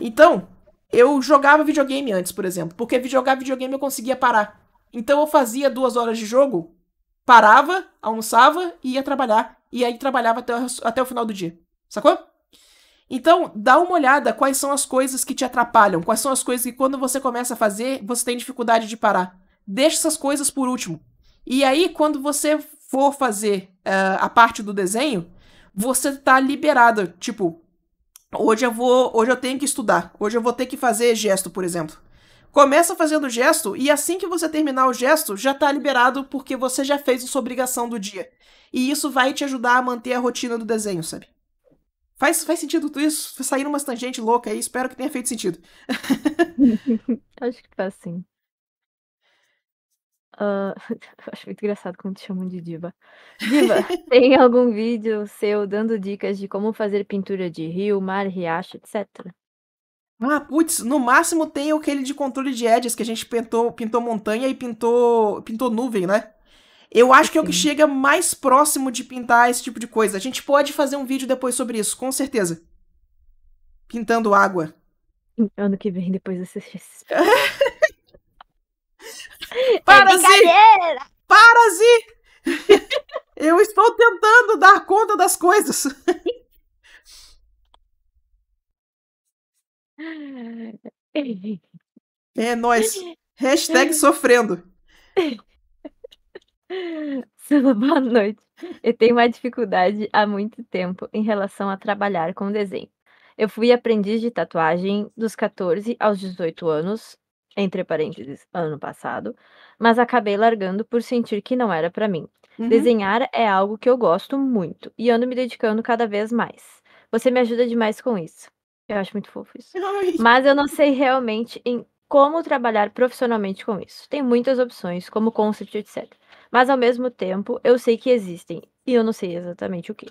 Então, eu jogava videogame antes, por exemplo, porque jogar videogame eu conseguia parar. Então eu fazia duas horas de jogo, parava, almoçava e ia trabalhar. E aí trabalhava até, até o final do dia. Sacou? Então, dá uma olhada quais são as coisas que te atrapalham, quais são as coisas que quando você começa a fazer, você tem dificuldade de parar. Deixa essas coisas por último. E aí, quando você for fazer uh, a parte do desenho, você tá liberado. Tipo, hoje eu vou. Hoje eu tenho que estudar. Hoje eu vou ter que fazer gesto, por exemplo. Começa fazendo gesto e assim que você terminar o gesto, já tá liberado porque você já fez a sua obrigação do dia. E isso vai te ajudar a manter a rotina do desenho, sabe? Faz, faz sentido tudo isso? Tá Saíram umas tangentes loucas aí, espero que tenha feito sentido. (laughs) acho que faz tá sim. Uh, (laughs) acho muito engraçado como te chamam de diva. Diva, (laughs) tem algum vídeo seu dando dicas de como fazer pintura de rio, mar, riacho, etc? Ah, putz, no máximo tem aquele de controle de edges que a gente pintou, pintou montanha e pintou, pintou nuvem, né? Eu acho que é o que uhum. chega mais próximo de pintar esse tipo de coisa. A gente pode fazer um vídeo depois sobre isso, com certeza. Pintando água. Ano que vem, depois da CXP. Para, é Para, se (laughs) Eu estou tentando dar conta das coisas. (laughs) É nóis. Hashtag sofrendo. (laughs) Sula, (laughs) boa noite. Eu tenho uma dificuldade há muito tempo em relação a trabalhar com desenho. Eu fui aprendiz de tatuagem dos 14 aos 18 anos, entre parênteses, ano passado, mas acabei largando por sentir que não era para mim. Uhum. Desenhar é algo que eu gosto muito e ando me dedicando cada vez mais. Você me ajuda demais com isso. Eu acho muito fofo isso. Mas eu não sei realmente em como trabalhar profissionalmente com isso. Tem muitas opções, como concept, etc. Mas ao mesmo tempo, eu sei que existem. E eu não sei exatamente o que.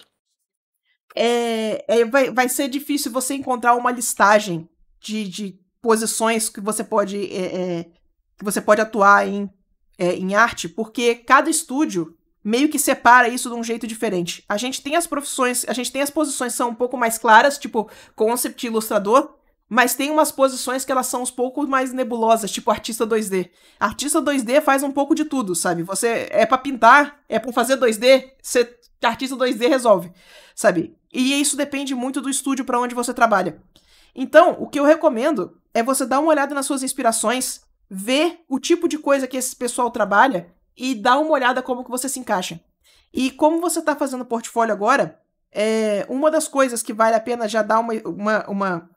É, é vai, vai ser difícil você encontrar uma listagem de, de posições que você pode, é, é, que você pode atuar em, é, em arte, porque cada estúdio meio que separa isso de um jeito diferente. A gente tem as profissões, a gente tem as posições que são um pouco mais claras, tipo concept ilustrador, mas tem umas posições que elas são um pouco mais nebulosas, tipo artista 2D. Artista 2D faz um pouco de tudo, sabe? Você é para pintar, é para fazer 2D, você artista 2D resolve, sabe? E isso depende muito do estúdio para onde você trabalha. Então, o que eu recomendo é você dar uma olhada nas suas inspirações, ver o tipo de coisa que esse pessoal trabalha e dar uma olhada como que você se encaixa. E como você está fazendo portfólio agora, é uma das coisas que vale a pena já dar uma, uma, uma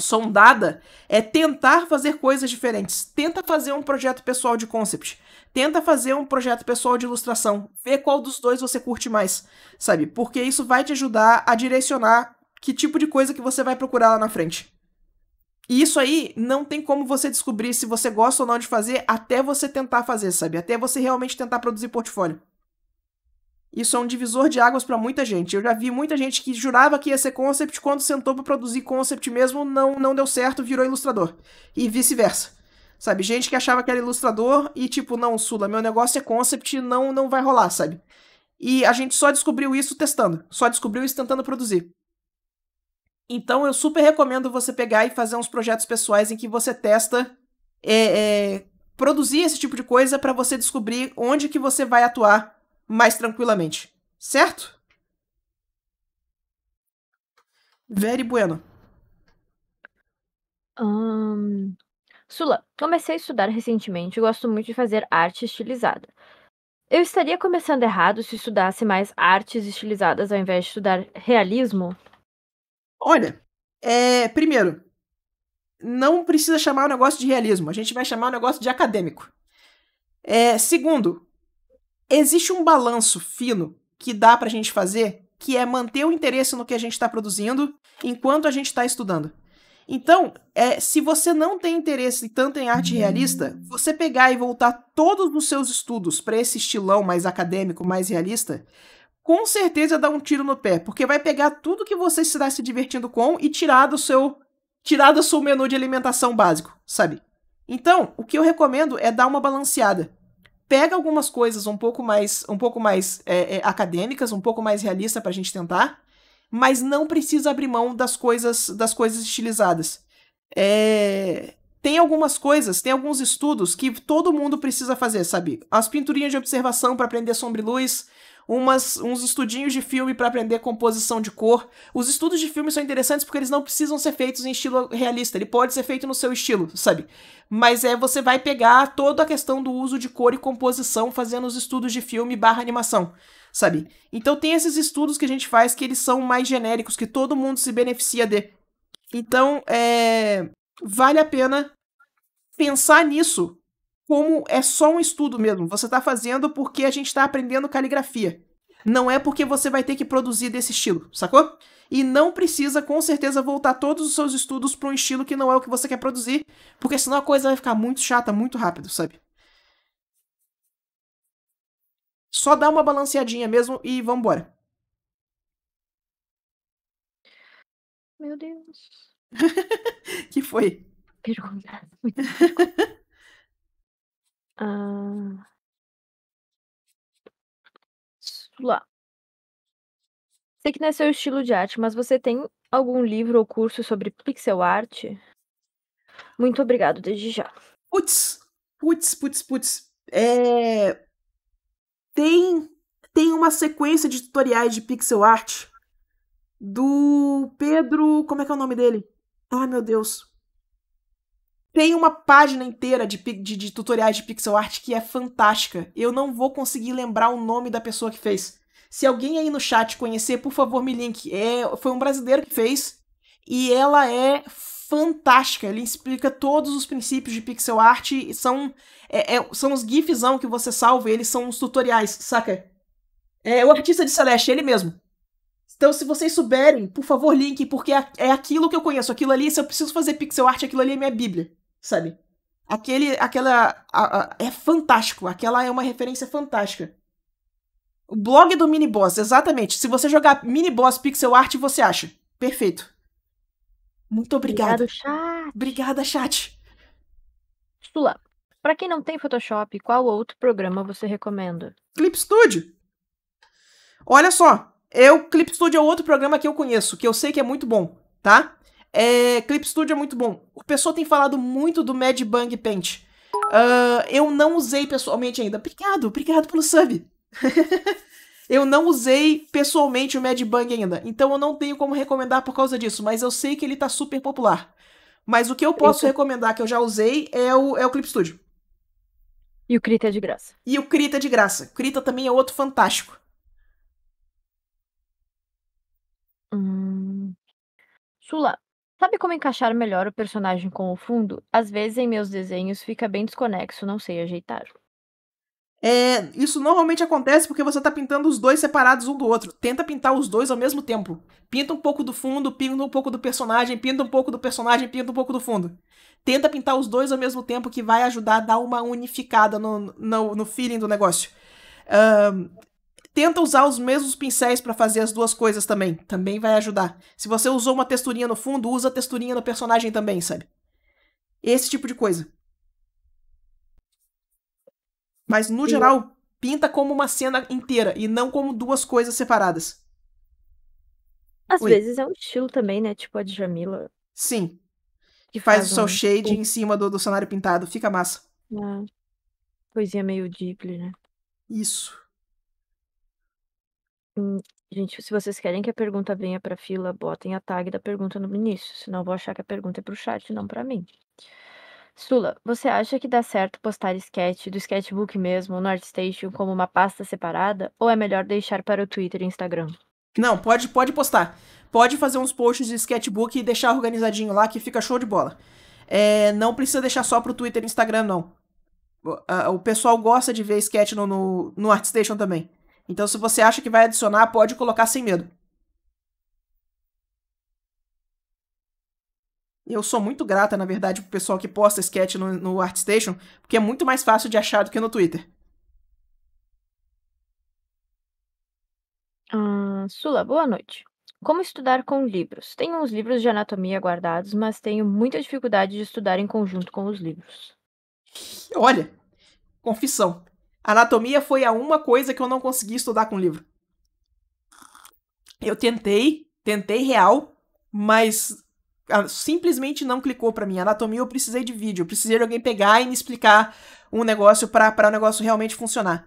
sondada é tentar fazer coisas diferentes. Tenta fazer um projeto pessoal de concept. Tenta fazer um projeto pessoal de ilustração. Vê qual dos dois você curte mais, sabe? Porque isso vai te ajudar a direcionar que tipo de coisa que você vai procurar lá na frente. E isso aí não tem como você descobrir se você gosta ou não de fazer até você tentar fazer, sabe? Até você realmente tentar produzir portfólio. Isso é um divisor de águas para muita gente. Eu já vi muita gente que jurava que ia ser concept, quando sentou para produzir concept mesmo, não, não deu certo, virou ilustrador. E vice-versa. Sabe, gente que achava que era ilustrador e tipo, não, Sula, meu negócio é concept, não não vai rolar, sabe? E a gente só descobriu isso testando, só descobriu isso tentando produzir. Então eu super recomendo você pegar e fazer uns projetos pessoais em que você testa é, é, produzir esse tipo de coisa para você descobrir onde que você vai atuar mais tranquilamente, certo? Very bueno. Um, Sula, comecei a estudar recentemente e gosto muito de fazer arte estilizada. Eu estaria começando errado se estudasse mais artes estilizadas ao invés de estudar realismo? Olha, é, primeiro, não precisa chamar o negócio de realismo, a gente vai chamar o negócio de acadêmico. É, segundo, Existe um balanço fino que dá para a gente fazer, que é manter o interesse no que a gente está produzindo enquanto a gente está estudando. Então, é, se você não tem interesse tanto em arte realista, você pegar e voltar todos os seus estudos para esse estilão mais acadêmico, mais realista, com certeza dá um tiro no pé, porque vai pegar tudo que você está se divertindo com e tirar do seu tirar do seu menu de alimentação básico, sabe? Então, o que eu recomendo é dar uma balanceada pega algumas coisas um pouco mais, um pouco mais é, é, acadêmicas, um pouco mais realista para a gente tentar, mas não precisa abrir mão das coisas, das coisas estilizadas. É... Tem algumas coisas, tem alguns estudos que todo mundo precisa fazer, sabe? As pinturinhas de observação para aprender e luz, umas, uns estudinhos de filme para aprender composição de cor. Os estudos de filme são interessantes porque eles não precisam ser feitos em estilo realista, ele pode ser feito no seu estilo, sabe? Mas é você vai pegar toda a questão do uso de cor e composição fazendo os estudos de filme barra animação sabe? Então tem esses estudos que a gente faz que eles são mais genéricos, que todo mundo se beneficia de. Então, é, vale a pena pensar nisso como é só um estudo mesmo. Você está fazendo porque a gente está aprendendo caligrafia. Não é porque você vai ter que produzir desse estilo, sacou? E não precisa, com certeza, voltar todos os seus estudos para um estilo que não é o que você quer produzir, porque senão a coisa vai ficar muito chata muito rápido, sabe? Só dá uma balanceadinha mesmo e vambora. Meu Deus. (laughs) que foi? Pergunta. (laughs) Ah. lá. Sei que não é seu estilo de arte, mas você tem algum livro ou curso sobre pixel art? Muito obrigado desde já. Putz, putz, putz, putz. É... Tem, tem uma sequência de tutoriais de pixel art do Pedro. Como é que é o nome dele? Ai, meu Deus. Tem uma página inteira de, de, de, tutoriais de pixel art que é fantástica. Eu não vou conseguir lembrar o nome da pessoa que fez. Se alguém aí no chat conhecer, por favor, me link. É, foi um brasileiro que fez e ela é fantástica. Ele explica todos os princípios de pixel art. São, é, é, são os GIFs que você salva, eles são os tutoriais, saca? É o artista de Celeste, ele mesmo. Então, se vocês souberem, por favor, link, porque é, é aquilo que eu conheço. Aquilo ali, se eu preciso fazer pixel art, aquilo ali é minha bíblia sabe? Aquele, aquela, a, a, é fantástico. Aquela é uma referência fantástica. O blog do mini boss, exatamente. Se você jogar mini boss pixel art, você acha. Perfeito. Muito obrigado. Obrigado, chat. Obrigada, chat. Sula, para quem não tem Photoshop, qual outro programa você recomenda? Clip Studio. Olha só, eu Clip Studio é outro programa que eu conheço, que eu sei que é muito bom, tá? É, Clip Studio é muito bom. O pessoal tem falado muito do Mad Bang Paint. Uh, eu não usei pessoalmente ainda. Obrigado, obrigado pelo sub. (laughs) eu não usei pessoalmente o Mad Bang ainda. Então eu não tenho como recomendar por causa disso. Mas eu sei que ele tá super popular. Mas o que eu posso é recomendar que eu já usei é o, é o Clip Studio. E o Krita é de graça. E o Krita é de graça. Krita também é outro fantástico. Hum... Sula, Sabe como encaixar melhor o personagem com o fundo? Às vezes em meus desenhos fica bem desconexo, não sei ajeitar. É, isso normalmente acontece porque você tá pintando os dois separados um do outro. Tenta pintar os dois ao mesmo tempo. Pinta um pouco do fundo, pinta um pouco do personagem, pinta um pouco do personagem, pinta um pouco do fundo. Tenta pintar os dois ao mesmo tempo que vai ajudar a dar uma unificada no, no, no feeling do negócio. Uh, Tenta usar os mesmos pincéis para fazer as duas coisas também. Também vai ajudar. Se você usou uma texturinha no fundo, usa a texturinha no personagem também, sabe? Esse tipo de coisa. Mas, no geral, pinta como uma cena inteira e não como duas coisas separadas. Às Oi. vezes é um estilo também, né? Tipo a de Jamila. Sim. Que faz, faz o seu um... shade tipo em cima do, do cenário pintado. Fica massa. Ah, coisinha meio deeply, né? Isso. Gente, se vocês querem que a pergunta venha para a fila, botem a tag da pergunta no início, senão eu vou achar que a pergunta é para o chat, não para mim. Sula, você acha que dá certo postar sketch do sketchbook mesmo no ArtStation como uma pasta separada ou é melhor deixar para o Twitter e Instagram? Não, pode, pode postar. Pode fazer uns posts de sketchbook e deixar organizadinho lá que fica show de bola. É, não precisa deixar só para o Twitter e Instagram, não. O, a, o pessoal gosta de ver sketch no, no, no ArtStation também. Então, se você acha que vai adicionar, pode colocar sem medo. Eu sou muito grata, na verdade, pro pessoal que posta sketch no, no ArtStation, porque é muito mais fácil de achar do que no Twitter. Ah, Sula, boa noite. Como estudar com livros? Tenho uns livros de anatomia guardados, mas tenho muita dificuldade de estudar em conjunto com os livros. Olha, confissão. Anatomia foi a uma coisa que eu não consegui estudar com livro. Eu tentei, tentei real, mas simplesmente não clicou para mim. Anatomia eu precisei de vídeo, eu precisei de alguém pegar e me explicar um negócio para o um negócio realmente funcionar.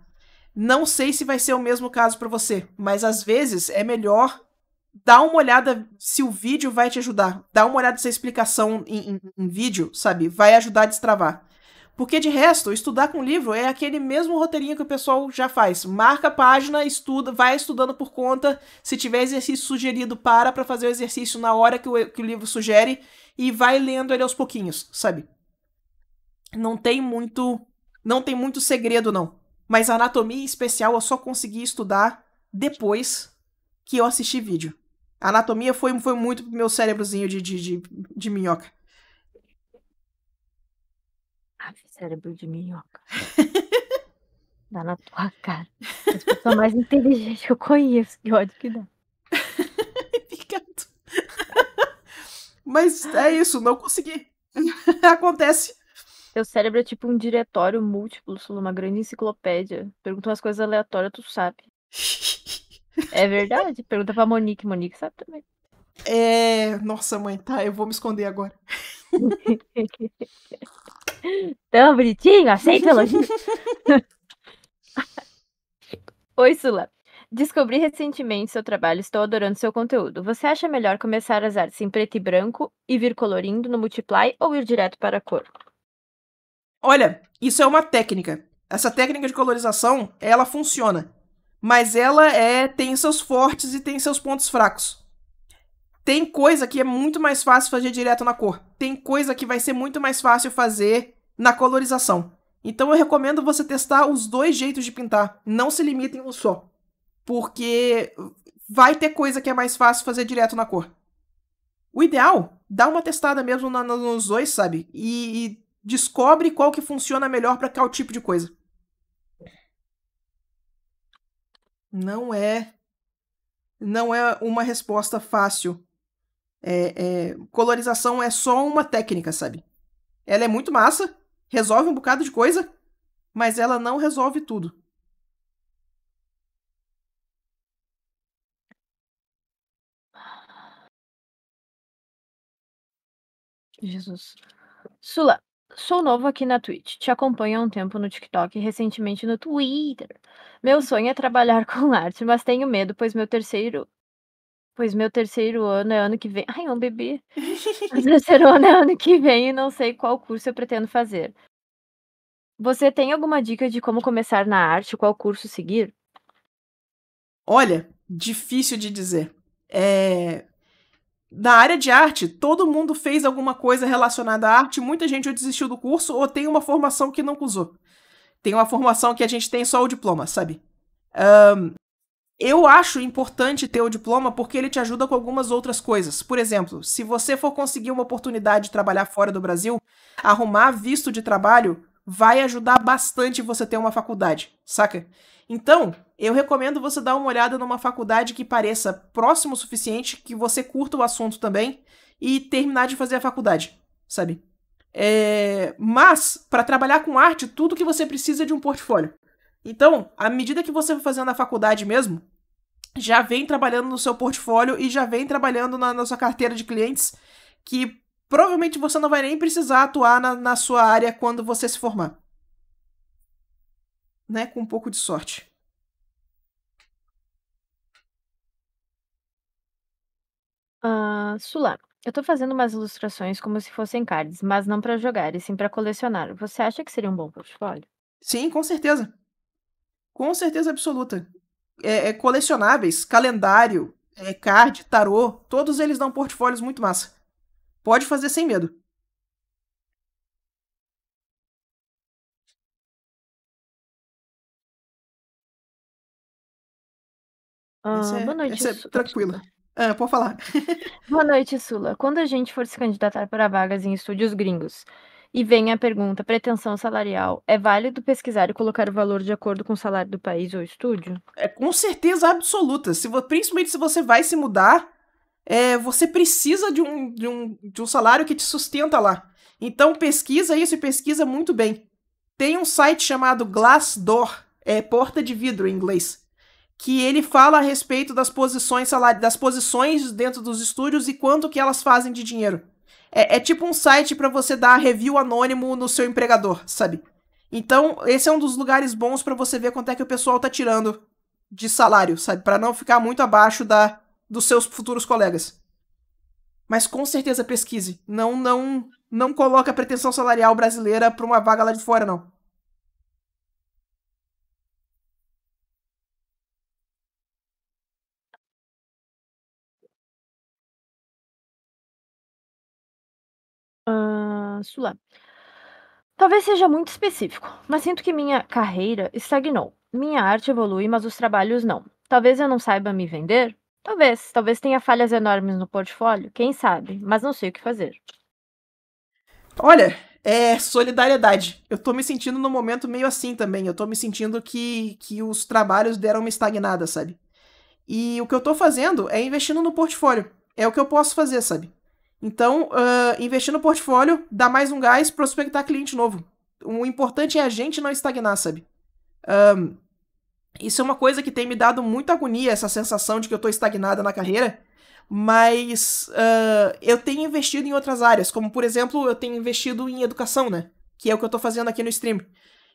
Não sei se vai ser o mesmo caso para você, mas às vezes é melhor dar uma olhada se o vídeo vai te ajudar. Dá uma olhada se a explicação em, em, em vídeo, sabe? Vai ajudar a destravar. Porque de resto, estudar com livro é aquele mesmo roteirinho que o pessoal já faz. Marca a página, estuda, vai estudando por conta. Se tiver exercício sugerido, para para fazer o exercício na hora que o, que o livro sugere e vai lendo ele aos pouquinhos, sabe? Não tem muito, não tem muito segredo não. Mas anatomia especial eu só consegui estudar depois que eu assisti vídeo. anatomia foi, foi muito pro meu cérebrozinho de, de, de, de minhoca. Ave, cérebro de minhoca. (laughs) Dá na tua cara. As pessoas mais inteligentes que eu conheço. Que ódio que dá. Obrigado. (laughs) (laughs) Mas é isso, não consegui. Acontece. Teu cérebro é tipo um diretório múltiplo, uma grande enciclopédia. Pergunta umas coisas aleatórias, tu sabe. é verdade. Pergunta pra Monique, Monique sabe também. É. Nossa, mãe, tá, eu vou me esconder agora. Tão bonitinho, aceita (laughs) elogio. Oi, Sula. Descobri recentemente seu trabalho, estou adorando seu conteúdo. Você acha melhor começar as artes em preto e branco e vir colorindo no Multiply ou ir direto para a cor? Olha, isso é uma técnica. Essa técnica de colorização, ela funciona, mas ela é tem seus fortes e tem seus pontos fracos. Tem coisa que é muito mais fácil fazer direto na cor. Tem coisa que vai ser muito mais fácil fazer na colorização. Então eu recomendo você testar os dois jeitos de pintar. Não se limitem em um só. Porque vai ter coisa que é mais fácil fazer direto na cor. O ideal, dá uma testada mesmo na, nos dois, sabe? E, e descobre qual que funciona melhor para qual tipo de coisa. Não é não é uma resposta fácil é, é, colorização é só uma técnica, sabe? Ela é muito massa, resolve um bocado de coisa, mas ela não resolve tudo. Jesus. Sula, sou novo aqui na Twitch. Te acompanho há um tempo no TikTok e recentemente no Twitter. Meu sonho é trabalhar (laughs) com arte, mas tenho medo, pois meu terceiro Pois meu terceiro ano é ano que vem. Ai, é um bebê. (laughs) meu terceiro ano é ano que vem e não sei qual curso eu pretendo fazer. Você tem alguma dica de como começar na arte, qual curso seguir? Olha, difícil de dizer. É... Na área de arte, todo mundo fez alguma coisa relacionada à arte, muita gente ou desistiu do curso ou tem uma formação que não usou. Tem uma formação que a gente tem só o diploma, sabe? Um, eu acho importante ter o diploma porque ele te ajuda com algumas outras coisas. Por exemplo, se você for conseguir uma oportunidade de trabalhar fora do Brasil, arrumar visto de trabalho vai ajudar bastante você ter uma faculdade, saca? Então, eu recomendo você dar uma olhada numa faculdade que pareça próximo o suficiente, que você curta o assunto também e terminar de fazer a faculdade, sabe? É... Mas, para trabalhar com arte, tudo que você precisa é de um portfólio. Então, à medida que você for fazendo na faculdade mesmo, já vem trabalhando no seu portfólio e já vem trabalhando na, na sua carteira de clientes, que provavelmente você não vai nem precisar atuar na, na sua área quando você se formar. Né? Com um pouco de sorte. Uh, Sula, eu tô fazendo umas ilustrações como se fossem cards, mas não para jogar, e sim para colecionar. Você acha que seria um bom portfólio? Sim, com certeza. Com certeza absoluta. É, é colecionáveis, calendário, é, card, tarô, todos eles dão portfólios muito massa. Pode fazer sem medo. Ah, é, boa noite, é Sula. tranquila. Ah, pode falar. boa noite, Sula. Quando a gente for se candidatar para vagas em estúdios gringos, e vem a pergunta: pretensão salarial. É válido pesquisar e colocar o valor de acordo com o salário do país ou estúdio? É com certeza absoluta. Se, principalmente se você vai se mudar, é, você precisa de um, de, um, de um salário que te sustenta lá. Então pesquisa isso e pesquisa muito bem. Tem um site chamado Glassdoor, é porta de vidro em inglês, que ele fala a respeito das posições das posições dentro dos estúdios e quanto que elas fazem de dinheiro. É, é tipo um site para você dar review anônimo no seu empregador, sabe? Então, esse é um dos lugares bons para você ver quanto é que o pessoal tá tirando de salário, sabe? Para não ficar muito abaixo da dos seus futuros colegas. Mas com certeza pesquise. Não, não, não coloque a pretensão salarial brasileira para uma vaga lá de fora, não. Uh, Sula. Talvez seja muito específico, mas sinto que minha carreira estagnou. Minha arte evolui, mas os trabalhos não. Talvez eu não saiba me vender? Talvez. Talvez tenha falhas enormes no portfólio, quem sabe, mas não sei o que fazer. Olha, é solidariedade. Eu tô me sentindo no momento meio assim também. Eu tô me sentindo que, que os trabalhos deram uma estagnada, sabe? E o que eu tô fazendo é investindo no portfólio. É o que eu posso fazer, sabe? Então, uh, investir no portfólio dá mais um gás prospectar cliente novo. O importante é a gente não estagnar, sabe? Um, ah, isso é uma coisa que tem me dado muita agonia, essa sensação de que eu estou estagnada na carreira, mas uh, eu tenho investido em outras áreas, como por exemplo, eu tenho investido em educação, né? Que é o que eu estou fazendo aqui no stream.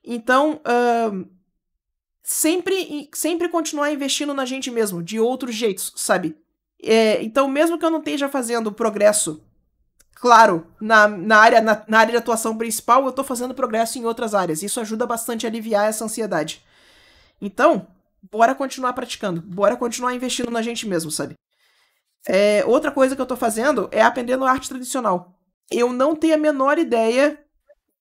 Então, uh, sempre, sempre continuar investindo na gente mesmo, de outros jeitos, sabe? É, então, mesmo que eu não esteja fazendo progresso, claro, na, na, área, na, na área de atuação principal, eu estou fazendo progresso em outras áreas. Isso ajuda bastante a aliviar essa ansiedade. Então, bora continuar praticando, bora continuar investindo na gente mesmo, sabe? É, outra coisa que eu estou fazendo é aprendendo arte tradicional. Eu não tenho a menor ideia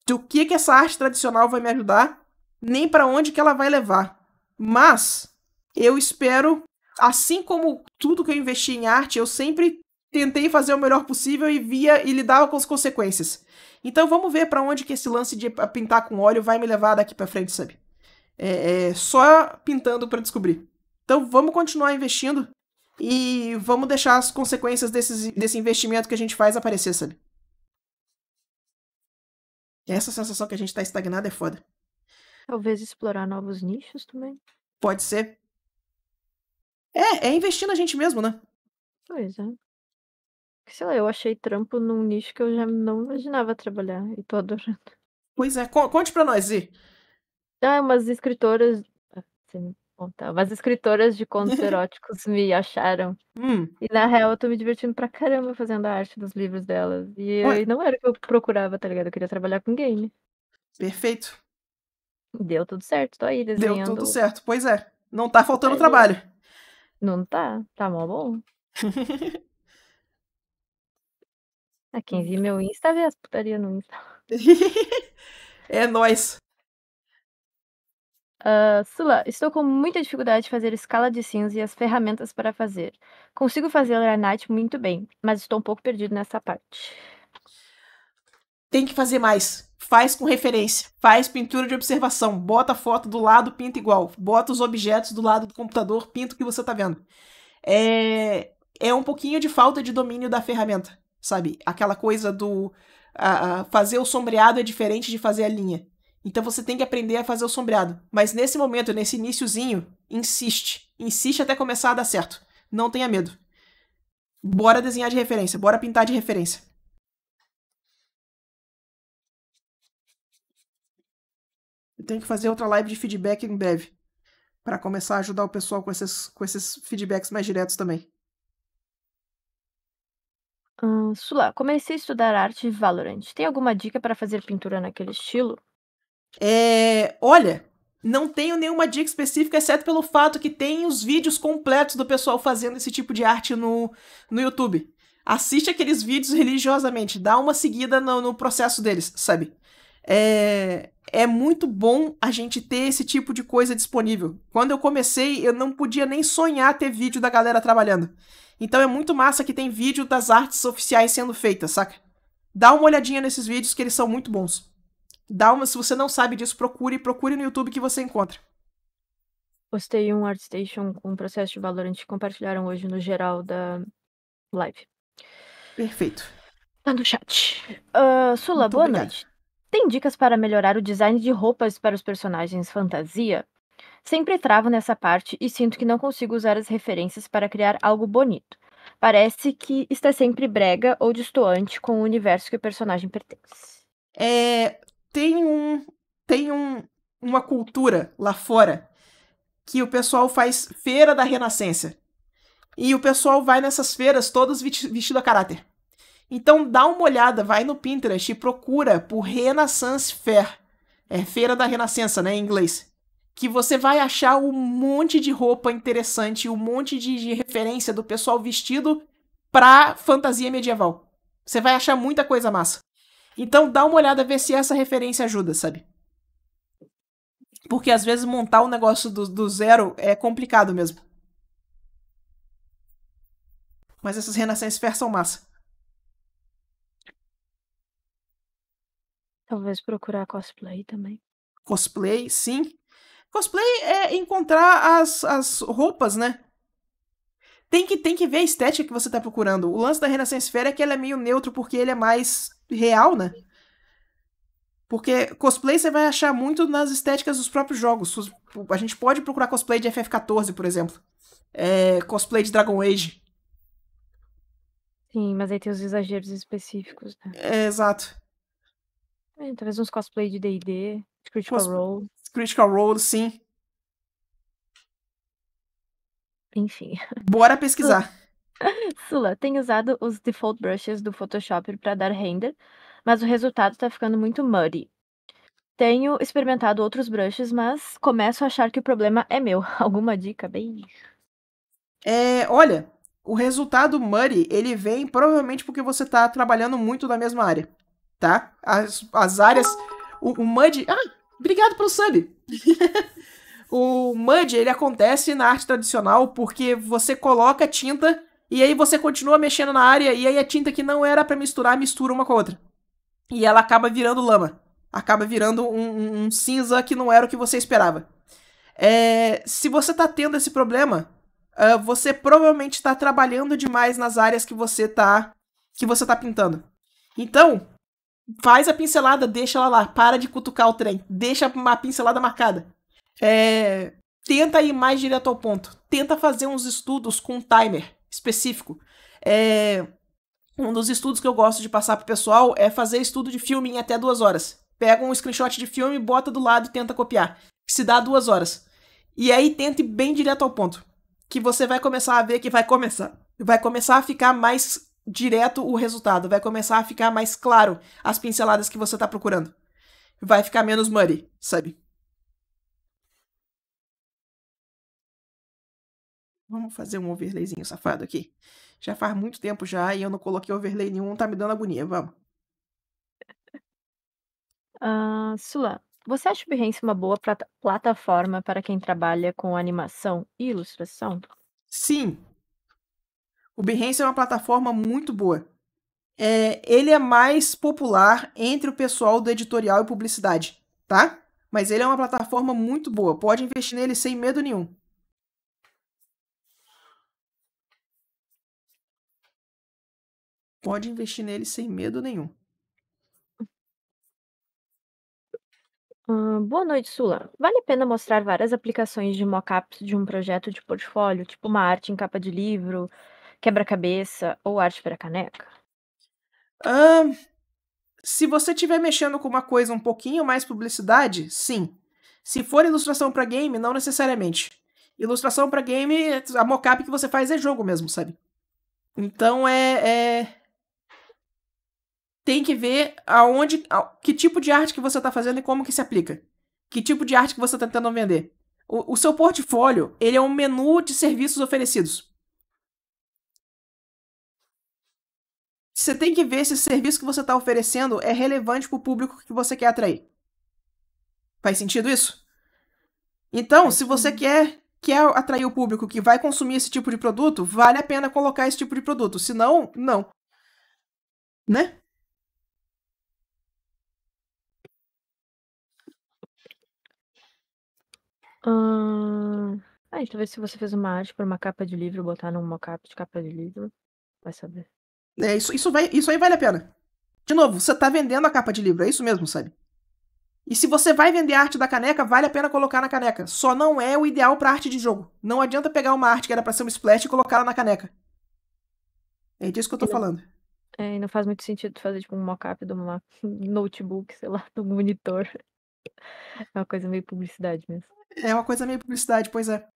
do que, que essa arte tradicional vai me ajudar, nem para onde que ela vai levar. Mas eu espero assim como tudo que eu investi em arte, eu sempre tentei fazer o melhor possível e via e lidava com as consequências. Então vamos ver para onde que esse lance de pintar com óleo vai me levar daqui para frente, sabe? É, é só pintando para descobrir. Então vamos continuar investindo e vamos deixar as consequências desses, desse investimento que a gente faz aparecer, sabe? Essa sensação que a gente está estagnado é foda. Talvez explorar novos nichos também. Pode ser. É, é investir na gente mesmo, né? Pois é. Sei lá, eu achei trampo num nicho que eu já não imaginava trabalhar e tô adorando. Pois é, conte pra nós, Zi. Ah, umas escritoras. Você ah, me contar. Umas escritoras de contos (laughs) eróticos me acharam. Hum. E na real eu tô me divertindo pra caramba fazendo a arte dos livros delas. E, não era o que eu procurava, tá ligado? Eu queria trabalhar com game. Perfeito. Deu tudo certo, tô aí desenhando. Deu tudo certo, pois é. Não tá faltando trabalho. Não está, está mó bom. A (laughs) ah, quem viu meu Insta vê as putaria no Insta. (laughs) é nóis. Uh, Sula, estou com muita dificuldade de fazer escala de cinza e as ferramentas para fazer. Consigo fazer a night muito bem, mas estou um pouco perdido nessa parte. Tem que fazer mais. Faz com referência. Faz pintura de observação. Bota a foto do lado, pinta igual. Bota os objetos do lado do computador, pinta o que você está vendo. É, é um pouquinho de falta de domínio da ferramenta, sabe? Aquela coisa do a, a fazer o sombreado é diferente de fazer a linha. Então você tem que aprender a fazer o sombreado. Mas nesse momento, nesse iníciozinho, insiste. Insiste até começar a dar certo. Não tenha medo. Bora desenhar de referência, bora pintar de referência. Tenho que fazer outra live de feedback em breve. para começar a ajudar o pessoal com esses, com esses feedbacks mais diretos também. Hum, Sula, comecei a estudar arte Valorant. Tem alguma dica para fazer pintura naquele estilo? É, olha, não tenho nenhuma dica específica, exceto pelo fato que tem os vídeos completos do pessoal fazendo esse tipo de arte no, no YouTube. Assiste aqueles vídeos religiosamente, dá uma seguida no, no processo deles, sabe? é, é muito bom a gente ter esse tipo de coisa disponível. Quando eu comecei, eu não podia nem sonhar ter vídeo da galera trabalhando. Então é muito massa que tem vídeo das artes oficiais sendo feitas, saca? Dá uma olhadinha nesses vídeos que eles são muito bons. Dá uma, se você não sabe disso, procure, procure no YouTube que você encontra. Postei um ArtStation com um processo de Valorant que compartilharam hoje no geral da live. Perfeito. Tá no chat. Uh, Sula, boa obrigado. noite. Tem dicas para melhorar o design de roupas para os personagens fantasia? Sempre travo nessa parte e sinto que não consigo usar as referências para criar algo bonito. Parece que está sempre brega ou destoante com o universo que o personagem pertence. É, tem um, tem um, uma cultura lá fora que o pessoal faz feira da renascença. E o pessoal vai nessas feiras todos vestido a caráter. Então dá uma olhada, vai no Pinterest e procura por Renaissance Fair. É Feira da Renascença, né, em inglês. Que você vai achar um monte de roupa interessante, um monte de, de referência do pessoal vestido pra fantasia medieval. Você vai achar muita coisa massa. Então dá uma olhada, ver se essa referência ajuda, sabe? Porque às vezes montar um negócio do, do zero é complicado mesmo. Mas essas Renaissance Fair são massa. Talvez procurar cosplay também. Cosplay, sim. Cosplay é encontrar as, as roupas, né? Tem que, tem que ver a estética que você tá procurando. O lance da Renascença Fera é que ela é meio neutro porque ele é mais real, né? Porque cosplay você vai achar muito nas estéticas dos próprios jogos. A gente pode procurar cosplay de FF14, por exemplo. É, cosplay de Dragon Age. Sim, mas aí tem os exageros específicos, né? É, exato. É, talvez uns cosplay de D&D, Critical Cos... Role. Critical Role, sim. Enfim. Bora (laughs) pesquisar. Sula, tem usado os default brushes do Photoshop para dar render, mas o resultado está ficando muito muddy. Tenho experimentado outros brushes, mas começo a achar que o problema é meu. (laughs) Alguma dica, bem? É, olha, o resultado muddy, ele vem provavelmente porque você está trabalhando muito na mesma área tá? As, as áreas. O, o Mud. Ah, obrigado pelo sub! (laughs) o Mud, ele acontece na arte tradicional porque você coloca tinta e aí você continua mexendo na área e aí a tinta que não era para misturar mistura uma com a outra. E ela acaba virando lama. Acaba virando um, um, um cinza que não era o que você esperava. É, se você tá tendo esse problema, uh, você provavelmente está trabalhando demais nas áreas que você tá que você tá pintando. Então, Faz a pincelada, deixa ela lá. Para de cutucar o trem. Deixa uma pincelada marcada. É, tenta ir mais direto ao ponto. Tenta fazer uns estudos com um timer específico. É, um dos estudos que eu gosto de passar pro pessoal é fazer estudo de filme em até duas horas. Pega um screenshot de filme, bota do lado e tenta copiar. Se dá duas horas. E aí tente bem direto ao ponto. Que você vai começar a ver que vai começar. Vai começar a ficar mais direto o resultado. Vai começar a ficar mais claro as pinceladas que você está procurando. Vai ficar menos muddy, sabe? Vamos fazer um overlayzinho safado aqui. Já faz muito tempo já e eu não coloquei overlay nenhum, tá me dando agonia. Vamos. Uh, Sula, você acha o Behance uma boa plataforma para quem trabalha com animação e ilustração? Sim, o Behance é uma plataforma muito boa. É, ele é mais popular entre o pessoal do editorial e publicidade, tá? Mas ele é uma plataforma muito boa. Pode investir nele sem medo nenhum. Pode investir nele sem medo nenhum. Ah, boa noite, Sula. Vale a pena mostrar várias aplicações de mockups de um projeto de portfólio, tipo uma arte em capa de livro, quebra-cabeça ou arte para caneca? se você estiver mexendo com uma coisa um pouquinho mais publicidade, sim. Se for ilustração para game, não necessariamente. Ilustração para game, a mocap que você faz é jogo mesmo, sabe? Então é, é... tem que ver aonde, que tipo de arte que você está fazendo e como que se aplica. Que tipo de arte que você está tentando vender. O, o seu portfólio, ele é um menu de serviços oferecidos. você tem que ver se o serviço que você está oferecendo é relevante para o público que você quer atrair. Faz sentido isso? Então, se você quer, quer atrair o público que vai consumir esse tipo de produto, vale a pena colocar esse tipo de produto. Se não, não. Né? Hum... Ah, ver se você fez uma arte para uma capa de livro, botar num mockup de capa de livro, vai saber. É, isso, isso, vai, isso aí vale a pena. De novo, você tá vendendo a capa de livro, é isso mesmo, sabe? E se você vai vender arte da caneca, vale a pena colocar na caneca. Só não é o ideal para arte de jogo. Não adianta pegar uma arte que era para ser um splash e colocá-la na caneca. É disso que eu tô falando. É, não faz muito sentido fazer tipo um mock-up de uma (laughs) notebook, sei lá, do monitor. (laughs) É uma coisa meio publicidade mesmo. É uma coisa meio publicidade, pois é.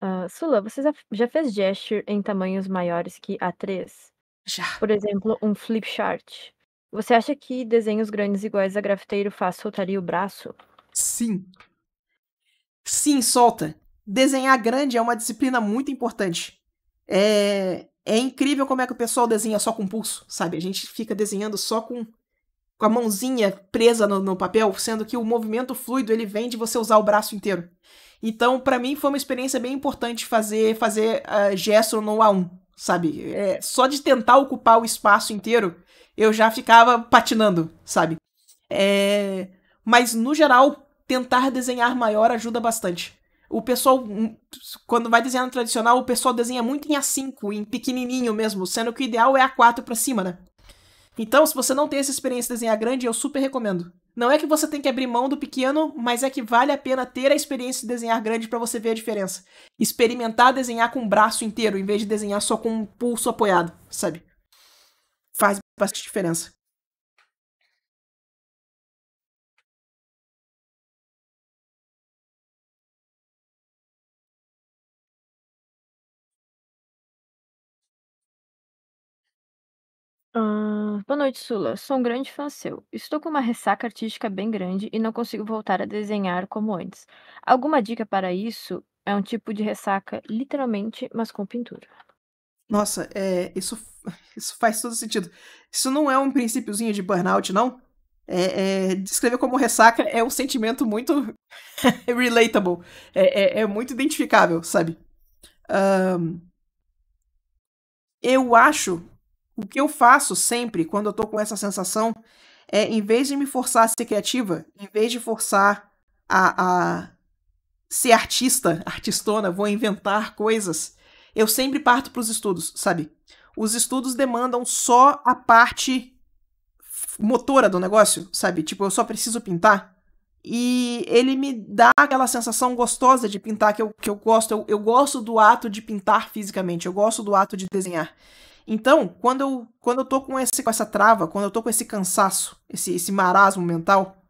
Ah, Sula, você já fez gesture em tamanhos maiores que A3? Já. Por exemplo, um flip chart. Você acha que desenhos grandes iguais a grafiteiro faz soltaria o braço? Sim. Sim, solta. Desenhar grande é uma disciplina muito importante. É, é incrível como é que o pessoal desenha só com pulso, sabe? A gente fica desenhando só com com a mãozinha presa no, no, papel, sendo que o movimento fluido ele vem de você usar o braço inteiro. Então, para mim foi uma experiência bem importante fazer fazer uh, ah, gesso no A1, sabe? É, só de tentar ocupar o espaço inteiro, eu já ficava patinando, sabe? É, mas no geral, tentar desenhar maior ajuda bastante. O pessoal, hum, quando vai desenhar no tradicional, o pessoal desenha muito em A5, em pequenininho mesmo, sendo que o ideal é A4 pra cima, né? Então, se você não tem essa experiência de desenhar grande, eu super recomendo. Não é que você tem que abrir mão do pequeno, mas é que vale a pena ter a experiência de desenhar grande para você ver a diferença. Experimentar desenhar com o braço inteiro, em vez de desenhar só com um pulso apoiado, sabe? Faz bastante diferença. Ah, boa noite, Sula. Sou um grande fã seu. Estou com uma ressaca artística bem grande e não consigo voltar a desenhar como antes. Alguma dica para isso? É um tipo de ressaca, literalmente, mas com pintura. Nossa, é, isso, (laughs) isso faz todo sentido. Isso não é um princípiozinho de burnout, não? É, é, descrever como ressaca é um sentimento muito (laughs) relatable. É, é, é, muito identificável, sabe? Um, eu acho o que eu faço sempre quando eu tô com essa sensação é, em vez de me forçar a ser criativa, em vez de forçar a, a ser artista, (laughs) artistona, vou inventar coisas, eu sempre parto para os estudos, sabe? Os estudos demandam só a parte motora do negócio, sabe? Tipo, eu só preciso pintar. E ele me dá aquela sensação gostosa de pintar que eu, que eu gosto. Eu, eu gosto do ato de pintar fisicamente, eu gosto do ato de desenhar. Então, quando eu, quando eu tô com, esse, com essa trava, quando eu tô com esse cansaço, esse, esse marasmo mental,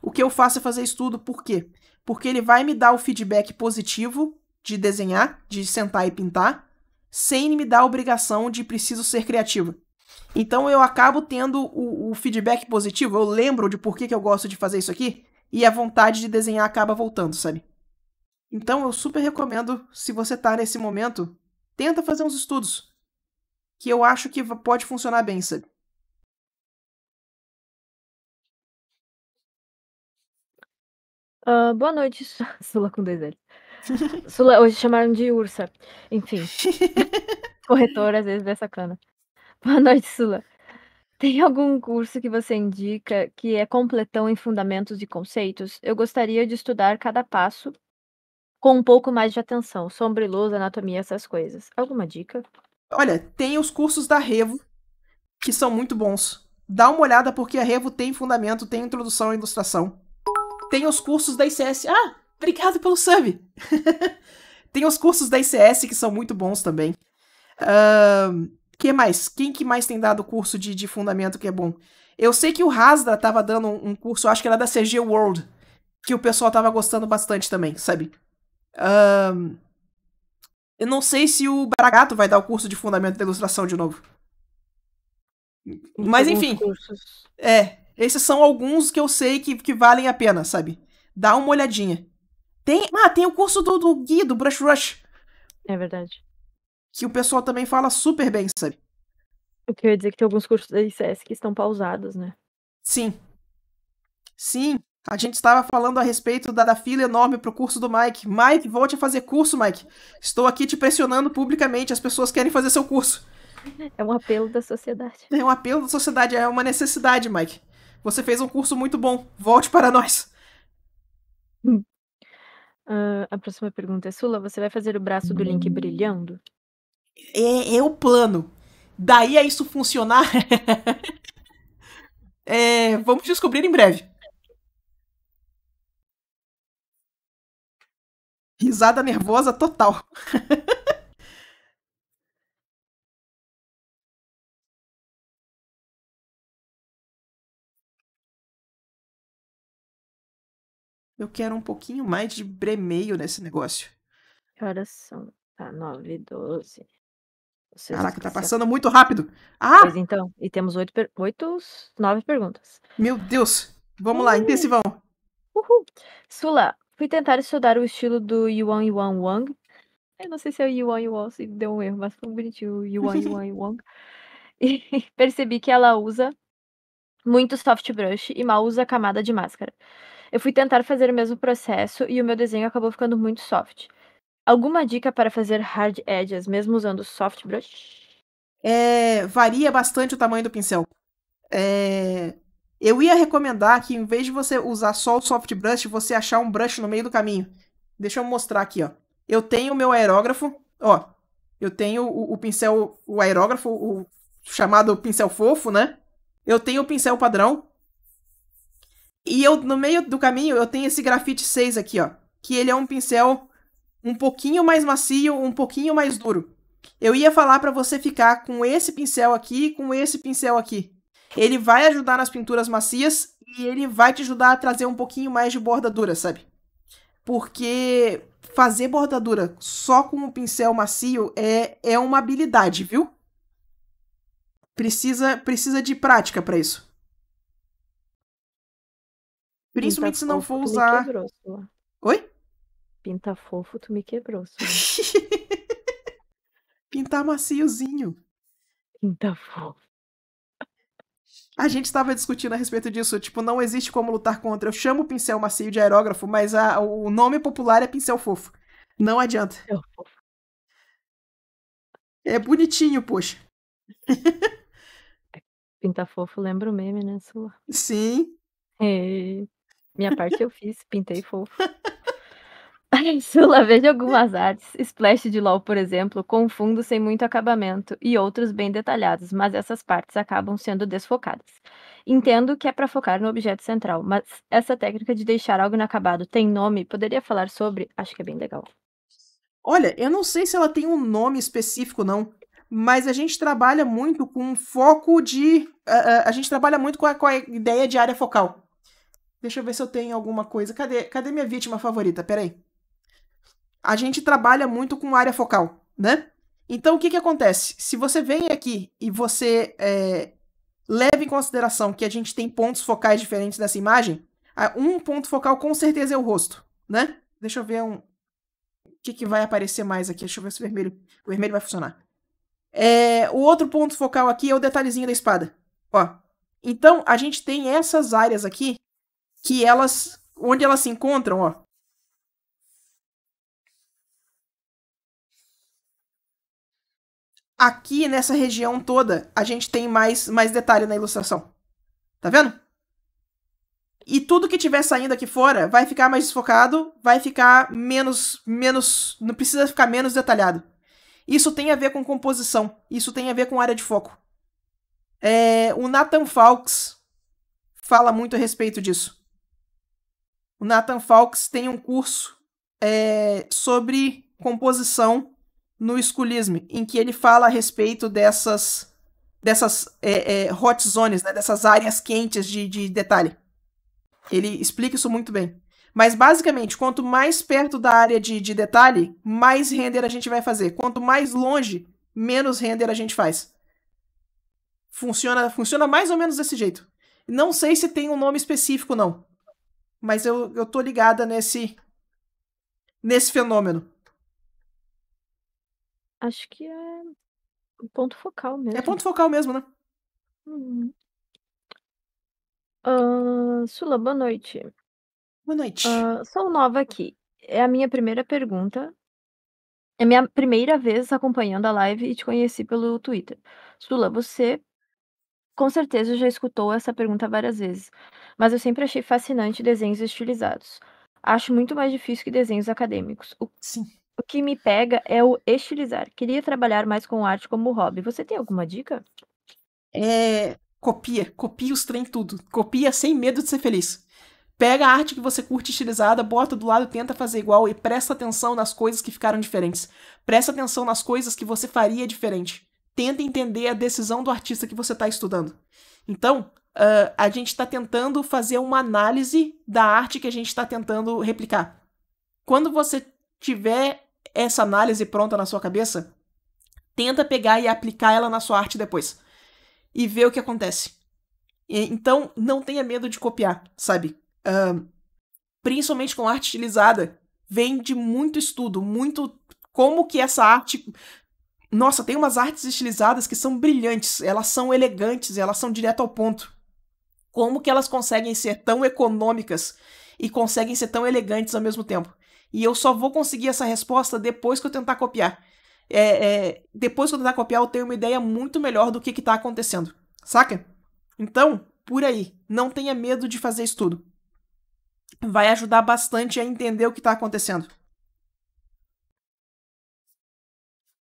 o que eu faço é fazer estudo, por quê? Porque ele vai me dar o feedback positivo de desenhar, de sentar e pintar, sem me dar a obrigação de preciso ser criativa. Então eu acabo tendo o, o, feedback positivo, eu lembro de por que, que eu gosto de fazer isso aqui, e a vontade de desenhar acaba voltando, sabe? Então eu super recomendo, se você tá nesse momento, tenta fazer uns estudos que eu acho que pode funcionar bem, sabe? Uh, boa noite, (laughs) Sula com dois L. Sula, hoje chamaram de ursa. Enfim. (laughs) Corretor, às vezes, dessa sacana. Boa noite, Sula. Tem algum curso que você indica que é completão em fundamentos e conceitos? Eu gostaria de estudar cada passo com um pouco mais de atenção, sombra e luz, anatomia, essas coisas. Alguma dica? Olha, tem os cursos da Revo, que são muito bons. Dá uma olhada porque a Revo tem fundamento, tem introdução e ilustração. Tem os cursos da ICS. Ah, obrigado pelo sub! (laughs) tem os cursos da ICS que são muito bons também. Uh, que mais? Quem que mais tem dado curso de, de fundamento que é bom? Eu sei que o Rasda tava dando um, curso, acho que era da CG World, que o pessoal tava gostando bastante também, sabe? Uh, eu não sei se o Baragato vai dar o curso de fundamento da ilustração de novo. Mas enfim. É, esses são alguns que eu sei que, que valem a pena, sabe? Dá uma olhadinha. Tem, ah, tem o curso do, do Gui, do Brush Rush. É verdade. Que o pessoal também fala super bem, sabe? O que eu ia dizer é que tem alguns cursos da ICS que estão pausados, né? Sim. Sim a gente estava falando a respeito da, da fila enorme pro curso do Mike. Mike, volte a fazer curso, Mike. Estou aqui te pressionando publicamente, as pessoas querem fazer seu curso. É um apelo da sociedade. É um apelo da sociedade, é uma necessidade, Mike. Você fez um curso muito bom, volte para nós. Uh, a próxima pergunta é: Sula, você vai fazer o braço do Link brilhando? É, é o plano. Daí a isso funcionar. (laughs) é, vamos descobrir em breve. Risada nervosa total. Eu quero um pouquinho mais de bremeio nesse negócio. Que horas são? Tá, 9 e 12. Vocês Caraca, tá passando muito rápido. Ah! Pois então, e temos oito, per... oito nove perguntas. Meu Deus! Vamos uhum. lá, intensivão. Uhul. Sula, Fui tentar estudar o estilo do Yuan Yuan Wang. Eu não sei se é o Yuan Yuan, se deu um erro, mas foi bonitinho o Yuan (laughs) Yuan Wang. E (laughs) percebi que ela usa muito soft brush e mal usa camada de máscara. Eu fui tentar fazer o mesmo processo e o meu desenho acabou ficando muito soft. Alguma dica para fazer hard edges, mesmo usando soft brush? É, varia bastante o tamanho do pincel. É, eu ia recomendar que em vez de você usar só o soft brush, você achar um brush no meio do caminho. Deixa eu mostrar aqui, ó. Eu tenho o meu aerógrafo, ó. Eu tenho o, o pincel, o aerógrafo, o chamado pincel fofo, né? Eu tenho o pincel padrão. E eu, no meio do caminho, eu tenho esse grafite 6 aqui, ó. Que ele é um pincel um pouquinho mais macio, um pouquinho mais duro. Eu ia falar para você ficar com esse pincel aqui e com esse pincel aqui ele vai ajudar nas pinturas macias e ele vai te ajudar a trazer um pouquinho mais de bordadura, sabe? Porque fazer bordadura só com um pincel macio é, é uma habilidade, viu? Precisa, precisa de prática para isso. Principalmente Pinta se não for usar. Quebrou, Oi? Pinta fofo, tu me quebrou. (laughs) Pintar maciozinho. Pinta fofo. A gente estava discutindo a respeito disso, tipo, não existe como lutar contra. Eu chamo o pincel macio de aerógrafo, mas a, o nome popular é pincel fofo. Não adianta. É bonitinho, poxa. (laughs) Pintar fofo lembra o meme, né, sua? Sim. É... Minha parte eu fiz, pintei fofo. (laughs) Sula, (laughs) vejo algumas artes, splash de LOL, por exemplo, com fundo sem muito acabamento e outros bem detalhados, mas essas partes acabam sendo desfocadas. Entendo que é para focar no objeto central, mas essa técnica de deixar algo inacabado tem nome? Poderia falar sobre? Acho que é bem legal. Olha, eu não sei se ela tem um nome específico, não, mas a gente trabalha muito com foco de. uh, a gente trabalha muito com a, com a ideia de área focal. Deixa eu ver se eu tenho alguma coisa. Cadê, cadê minha vítima favorita? Peraí a gente trabalha muito com área focal, né? Então, o que, que acontece? Se você vem aqui e você é, leva em consideração que a gente tem pontos focais diferentes nessa imagem, um ponto focal com certeza é o rosto, né? Deixa eu ver um... o que, que vai aparecer mais aqui. Deixa eu ver se o vermelho, o vermelho vai funcionar. É, o outro ponto focal aqui é o detalhezinho da espada. Ó. Então, a gente tem essas áreas aqui que elas... Onde elas se encontram, ó. Aqui nessa região toda, a gente tem mais, mais detalhe na ilustração. Tá vendo? E tudo que tiver saindo aqui fora vai ficar mais desfocado, vai ficar menos, menos, não precisa ficar menos detalhado. Isso tem a ver com composição, isso tem a ver com área de foco. É, o Nathan Falks fala muito a respeito disso. O Nathan Falks tem um curso é, sobre composição no esculismo, em que ele fala a respeito dessas dessas é, é, hot zones, né, dessas áreas quentes de, de detalhe. Ele explica isso muito bem. Mas basicamente, quanto mais perto da área de, de detalhe, mais render a gente vai fazer. Quanto mais longe, menos render a gente faz. Funciona, funciona mais ou menos desse jeito. Não sei se tem um nome específico, não. Mas eu, eu tô ligada nesse, nesse fenômeno. Acho que é o ponto focal é mesmo. É ponto focal mesmo, né? Uh, Sula, boa noite. Boa noite. Uh, sou nova aqui. É a minha primeira pergunta. É minha primeira vez acompanhando a live e te conheci pelo Twitter. Sula, você com certeza já escutou essa pergunta várias vezes, mas eu sempre achei fascinante desenhos estilizados. Acho muito mais difícil que desenhos acadêmicos. O Sim. O que me pega é o estilizar. Queria trabalhar mais com arte como hobby. Você tem alguma dica? É, copia, copia os trem tudo. Copia sem medo de ser feliz. Pega a arte que você curte estilizada, bota do lado, tenta fazer igual e presta atenção nas coisas que ficaram diferentes. Presta atenção nas coisas que você faria diferente. Tenta entender a decisão do artista que você está estudando. Então, uh, a gente está tentando fazer uma análise da arte que a gente está tentando replicar. Quando você tiver essa análise pronta na sua cabeça, tenta pegar e aplicar ela na sua arte depois. E ver o que acontece. Então, não tenha medo de copiar, sabe? Uh, principalmente com arte estilizada, vem de muito estudo, muito como que essa arte. Nossa, tem umas artes estilizadas que são brilhantes, elas são elegantes, elas são direto ao ponto. Como que elas conseguem ser tão econômicas e conseguem ser tão elegantes ao mesmo tempo? E eu só vou conseguir essa resposta depois que eu tentar copiar. É, é, depois que eu tentar copiar, eu tenho uma ideia muito melhor do que está acontecendo. Saca? Então, por aí. Não tenha medo de fazer isso tudo. Vai ajudar bastante a entender o que está acontecendo.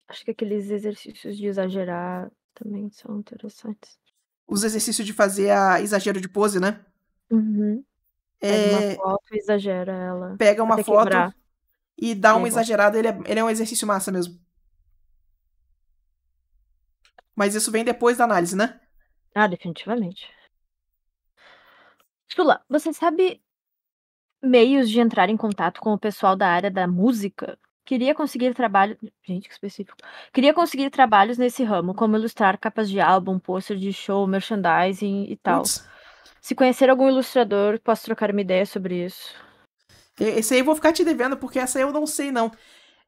Acho que aqueles exercícios de exagerar também são interessantes. Os exercícios de fazer a exagero de pose, né? Uhum. Pega uma é, foto e exagera ela. Pega uma foto quebrar. e dá uma é, exagerada. Ele é, ele é um exercício massa mesmo. Mas isso vem depois da análise, né? Ah, definitivamente. Tula, você sabe meios de entrar em contato com o pessoal da área da música? Queria conseguir trabalho. Gente, que específico. Queria conseguir trabalhos nesse ramo, como ilustrar capas de álbum, pôster de show, merchandising e tal. Uts. Se conhecer algum ilustrador, posso trocar uma ideia sobre isso. Esse aí eu vou ficar te devendo, porque essa aí eu não sei, não.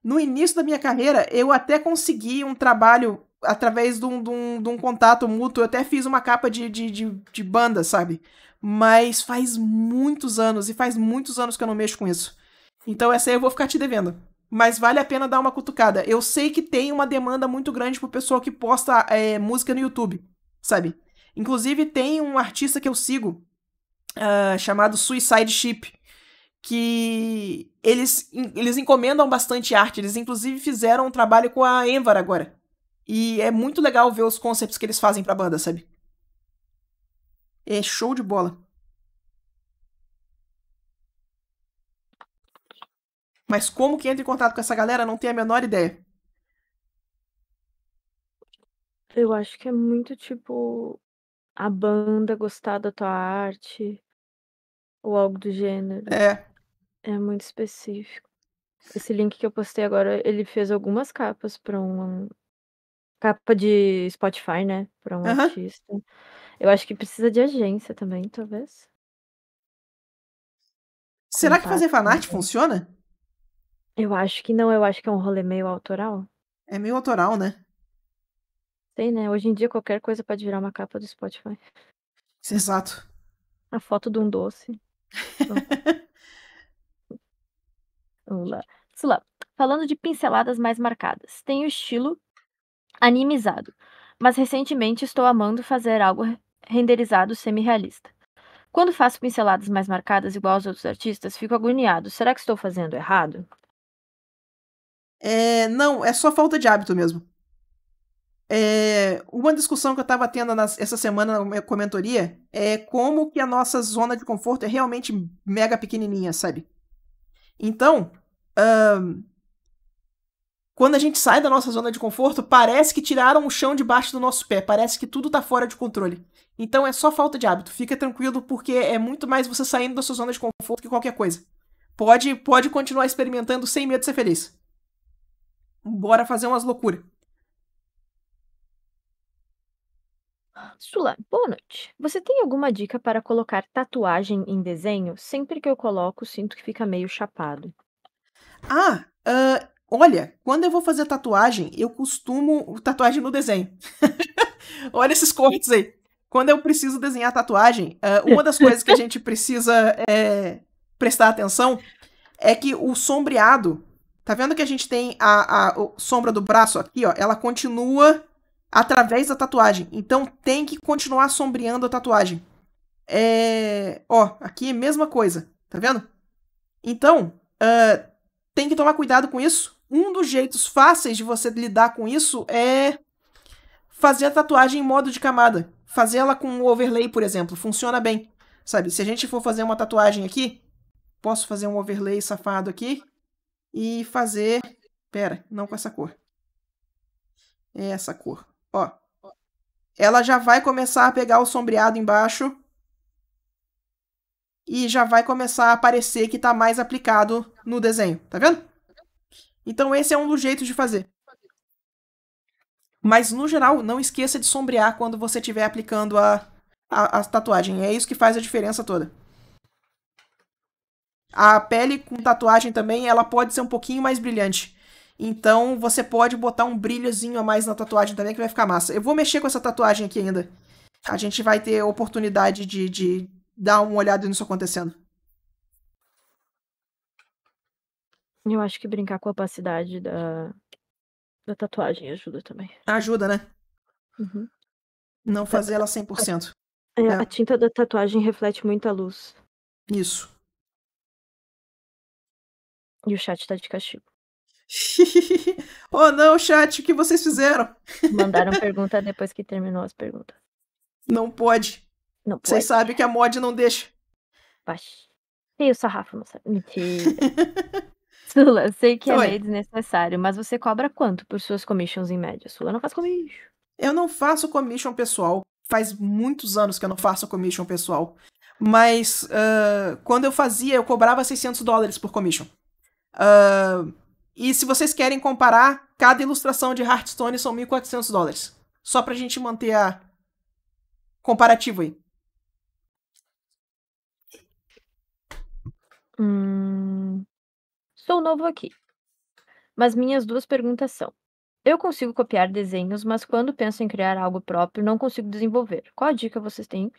No início da minha carreira, eu até consegui um trabalho através de um, de um, de um contato mútuo. Eu até fiz uma capa de, de, de, de banda, sabe? Mas faz muitos anos, e faz muitos anos que eu não mexo com isso. Então essa aí eu vou ficar te devendo. Mas vale a pena dar uma cutucada. Eu sei que tem uma demanda muito grande pro pessoal que posta é, música no YouTube, sabe? Inclusive, tem um artista que eu sigo uh, chamado Suicide Ship, que eles, eles encomendam bastante arte. Eles, inclusive, fizeram um trabalho com a Envar agora. E é muito legal ver os conceitos que eles fazem pra banda, sabe? É show de bola. Mas como que entra em contato com essa galera, não tenho a menor ideia. Eu acho que é muito tipo a banda gostar da tua arte ou algo do gênero. É. É muito específico. Esse link que eu postei agora, ele fez algumas capas para um capa de Spotify, né, para um artista. Eu acho que precisa de agência também, talvez. Será que fazer fanart funciona? Eu acho que não, eu acho que é um rolê meio autoral. É meio autoral, né? Sei, né? Hoje em dia qualquer coisa pode virar uma capa do Spotify. Exato. A foto de um doce. Vamos lá. lá. falando de pinceladas mais marcadas, tem o estilo animizado, mas recentemente estou amando fazer algo renderizado semi-realista. Quando faço pinceladas mais marcadas igual aos outros artistas, fico agoniado. Será que estou fazendo errado? É, não, é só falta de hábito mesmo. É, uma discussão que eu estava tendo nas, essa semana na minha comentoria é como que a nossa zona de conforto é realmente mega pequenininha, sabe? Então, um, quando a gente sai da nossa zona de conforto, parece que tiraram o chão debaixo do nosso pé, parece que tudo tá fora de controle. Então é só falta de hábito, fica tranquilo, porque é muito mais você saindo da sua zona de conforto que qualquer coisa. Pode, pode continuar experimentando sem medo de ser feliz. Bora fazer umas loucuras. Sula, boa noite. Você tem alguma dica para colocar tatuagem em desenho? Sempre que eu coloco, sinto que fica meio chapado. Ah, olha, quando eu vou fazer tatuagem, eu costumo. Tatuagem no desenho. (laughs) olha esses cortes aí. Quando eu preciso desenhar tatuagem, uma das coisas que a gente precisa é, prestar atenção é que o sombreado. Tá vendo que a gente tem a, a, a sombra do braço aqui, ó? Ela continua através da tatuagem. Então tem que continuar sombreando a tatuagem. É. Ó, aqui é a mesma coisa, tá vendo? Então, uh, tem que tomar cuidado com isso. Um dos jeitos fáceis de você lidar com isso é fazer a tatuagem em modo de camada. Fazer ela com um overlay, por exemplo, funciona bem. Sabe, se a gente for fazer uma tatuagem aqui, posso fazer um overlay safado aqui e fazer. Pera, não com essa cor. É essa cor. Ó. Ela já vai começar a pegar o sombreado embaixo. E já vai começar a aparecer que tá mais aplicado no desenho. Tá vendo? Então esse é um dos jeitos de fazer. Mas no geral, não esqueça de sombrear quando você estiver aplicando a, a, a tatuagem. É isso que faz a diferença toda. A pele com tatuagem também, ela pode ser um pouquinho mais brilhante. Então você pode botar um brilhozinho a mais na tatuagem também, que vai ficar massa. Eu vou mexer com essa tatuagem aqui ainda. A gente vai ter oportunidade de, de dar uma olhada nisso acontecendo. Eu acho que brincar com a opacidade da, da tatuagem ajuda também. Ajuda, né? Uhum. Não é, fazer ela 100%. É, é, é. A tinta da tatuagem reflete muita luz. Isso. E o chat tá de castigo. (laughs) oh não, chat, o que vocês fizeram? (laughs) Mandaram pergunta depois que terminou as perguntas. Não pode. Não pode. Vocês sabem que a mod não deixa. Baixe. E o sarrafo não sabe. Mentira. (laughs) Sula, sei que é Oi. meio desnecessário, mas você cobra quanto por suas commissions em média? Sula não faz commission. Eu não faço commission pessoal. Faz muitos anos que eu não faço commission pessoal. Mas uh, quando eu fazia, eu cobrava 600 dólares por commission. Uh, e se vocês querem comparar, cada ilustração de Hearthstone são 1.400 dólares. Só pra gente manter a comparativo aí. Hum, sou novo aqui. Mas minhas duas perguntas são: eu consigo copiar desenhos, mas quando penso em criar algo próprio, não consigo desenvolver. Qual a dica vocês têm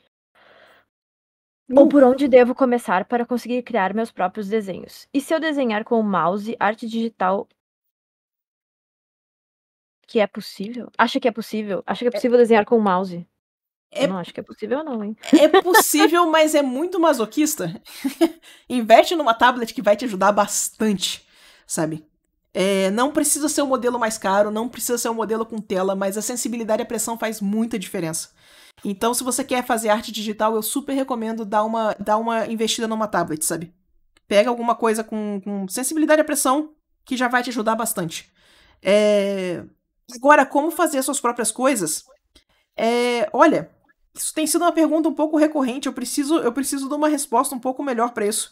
Bom. Ou por onde devo começar para conseguir criar meus próprios desenhos? E se eu desenhar com o mouse, arte digital que é possível? Acha que é possível? Acha que é, é. possível desenhar com o mouse? É... não acho que é possível, não, hein? É possível, mas é muito masoquista. (laughs) Investe numa tablet que vai te ajudar bastante, sabe? É, não precisa ser o um modelo mais caro, não precisa ser um modelo com tela, mas a sensibilidade e a pressão faz muita diferença. Então, se você quer fazer arte digital, eu super recomendo dar uma, dar uma investida numa tablet, sabe? Pega alguma coisa com, com sensibilidade à pressão, que já vai te ajudar bastante. É... Agora, como fazer suas próprias coisas? É... Olha, isso tem sido uma pergunta um pouco recorrente. Eu preciso, eu preciso de uma resposta um pouco melhor para isso.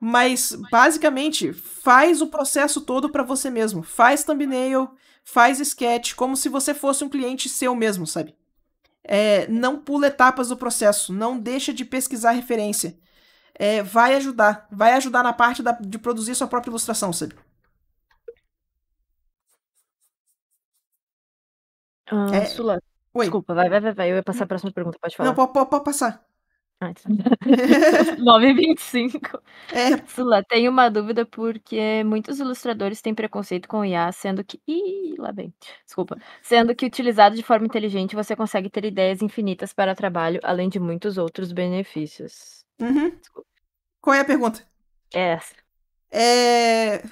Mas basicamente, faz o processo todo para você mesmo. Faz thumbnail, faz sketch, como se você fosse um cliente seu mesmo, sabe? É, não pula etapas do processo, não deixa de pesquisar referência. É, vai ajudar, vai ajudar na parte da, de produzir sua própria ilustração, sabe? Ah, é... Sula, Oi. desculpa, vai, vai, vai, eu ia passar a próxima pergunta, pode falar. Não, pode, pode, pode passar. 9h25. Ah, tá. (laughs) É. Sula, tenho uma dúvida porque muitos ilustradores têm preconceito com o IA, sendo que. Ih, lá bem. Desculpa. Sendo que utilizado de forma inteligente, você consegue ter ideias infinitas para trabalho, além de muitos outros benefícios. Uhum. Qual é a pergunta? É essa. É.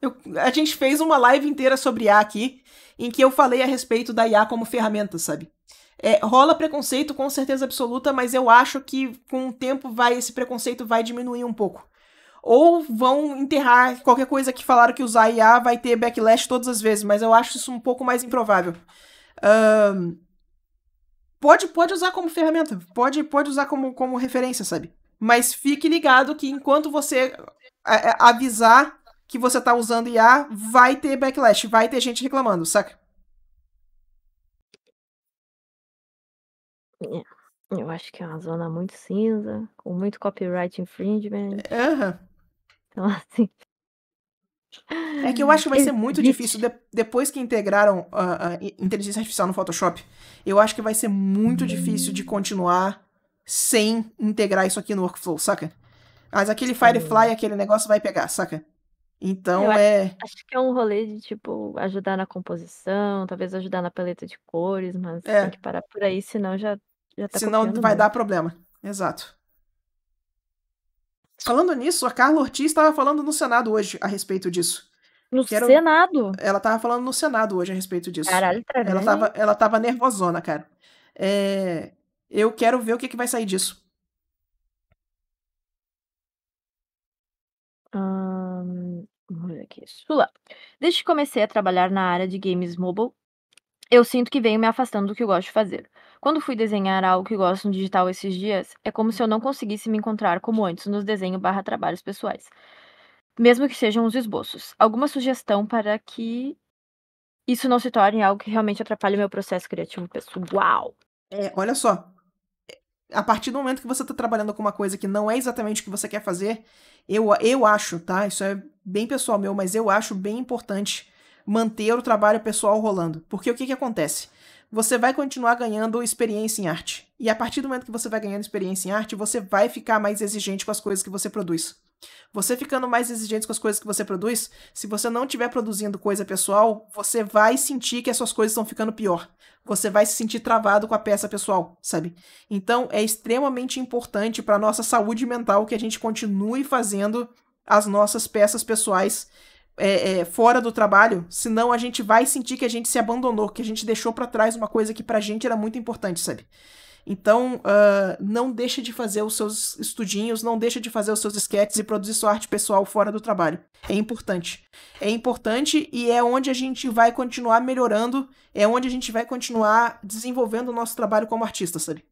Eu... A gente fez uma live inteira sobre IA aqui, em que eu falei a respeito da IA como ferramenta, sabe? É, rola preconceito com certeza absoluta, mas eu acho que com o tempo vai esse preconceito vai diminuir um pouco. Ou vão enterrar qualquer coisa que falaram que usar IA vai ter backlash todas as vezes, mas eu acho isso um pouco mais improvável. Um, pode, pode usar como ferramenta, pode, pode usar como, como referência, sabe? Mas fique ligado que enquanto você avisar que você tá usando IA, vai ter backlash, vai ter gente reclamando, saca? Eh, eu acho que é uma zona muito cinza, com muito copyright infringement. Aham. (laughs) Então, assim. É que eu acho que vai ser muito difícil de, depois que integraram a, ah, a, ah, inteligência artificial no Photoshop. Eu acho que vai ser muito difícil de hum. continuar sem integrar isso aqui no workflow, saca? Mas aquele Firefly, aquele negócio vai pegar, saca? Então eu é. Acho que é um rolê de, tipo, ajudar na composição, talvez ajudar na paleta de cores, mas é. tem que parar por aí, senão já já tá Senão vai dar problema. Exato. Falando nisso, a Carla Ortiz estava falando no Senado hoje a respeito disso. No Senado? Ela estava falando no Senado hoje a respeito disso. Caralho, tá ela estava, ela tava nervosona, cara. É... Eu quero ver o que, que vai sair disso. Hum, aqui. Sula, desde que comecei a trabalhar na área de games mobile, eu sinto que venho me afastando do que eu gosto de fazer. Quando fui desenhar algo que gosto no digital esses dias, é como se eu não conseguisse me encontrar como antes nos desenho barra trabalhos pessoais. Mesmo que sejam os esboços. Alguma sugestão para que isso não se torne algo que realmente atrapalhe meu processo criativo pessoal? É, olha só, é, a partir do momento que você está trabalhando com uma coisa que não é exatamente o que você quer fazer, eu, eu acho, tá? Isso é bem pessoal meu, mas eu acho bem importante manter o trabalho pessoal rolando. Porque o que, que acontece? você vai continuar ganhando experiência em arte. E a partir do momento que você vai ganhando experiência em arte, você vai ficar mais exigente com as coisas que você produz. Você ficando mais exigente com as coisas que você produz, se você não estiver produzindo coisa pessoal, você vai sentir que as suas coisas estão ficando pior. Você vai se sentir travado com a peça pessoal, sabe? Então é extremamente importante para nossa saúde mental que a gente continue fazendo as nossas peças pessoais é, é, fora do trabalho, senão a gente vai sentir que a gente se abandonou, que a gente deixou para trás uma coisa que pra gente era muito importante, sabe? Então, uh, não deixa de fazer os seus estudinhos, não deixa de fazer os seus esquetes e produzir sua arte pessoal fora do trabalho. É importante. É importante e é onde a gente vai continuar melhorando, é onde a gente vai continuar desenvolvendo o nosso trabalho como artista, sabe?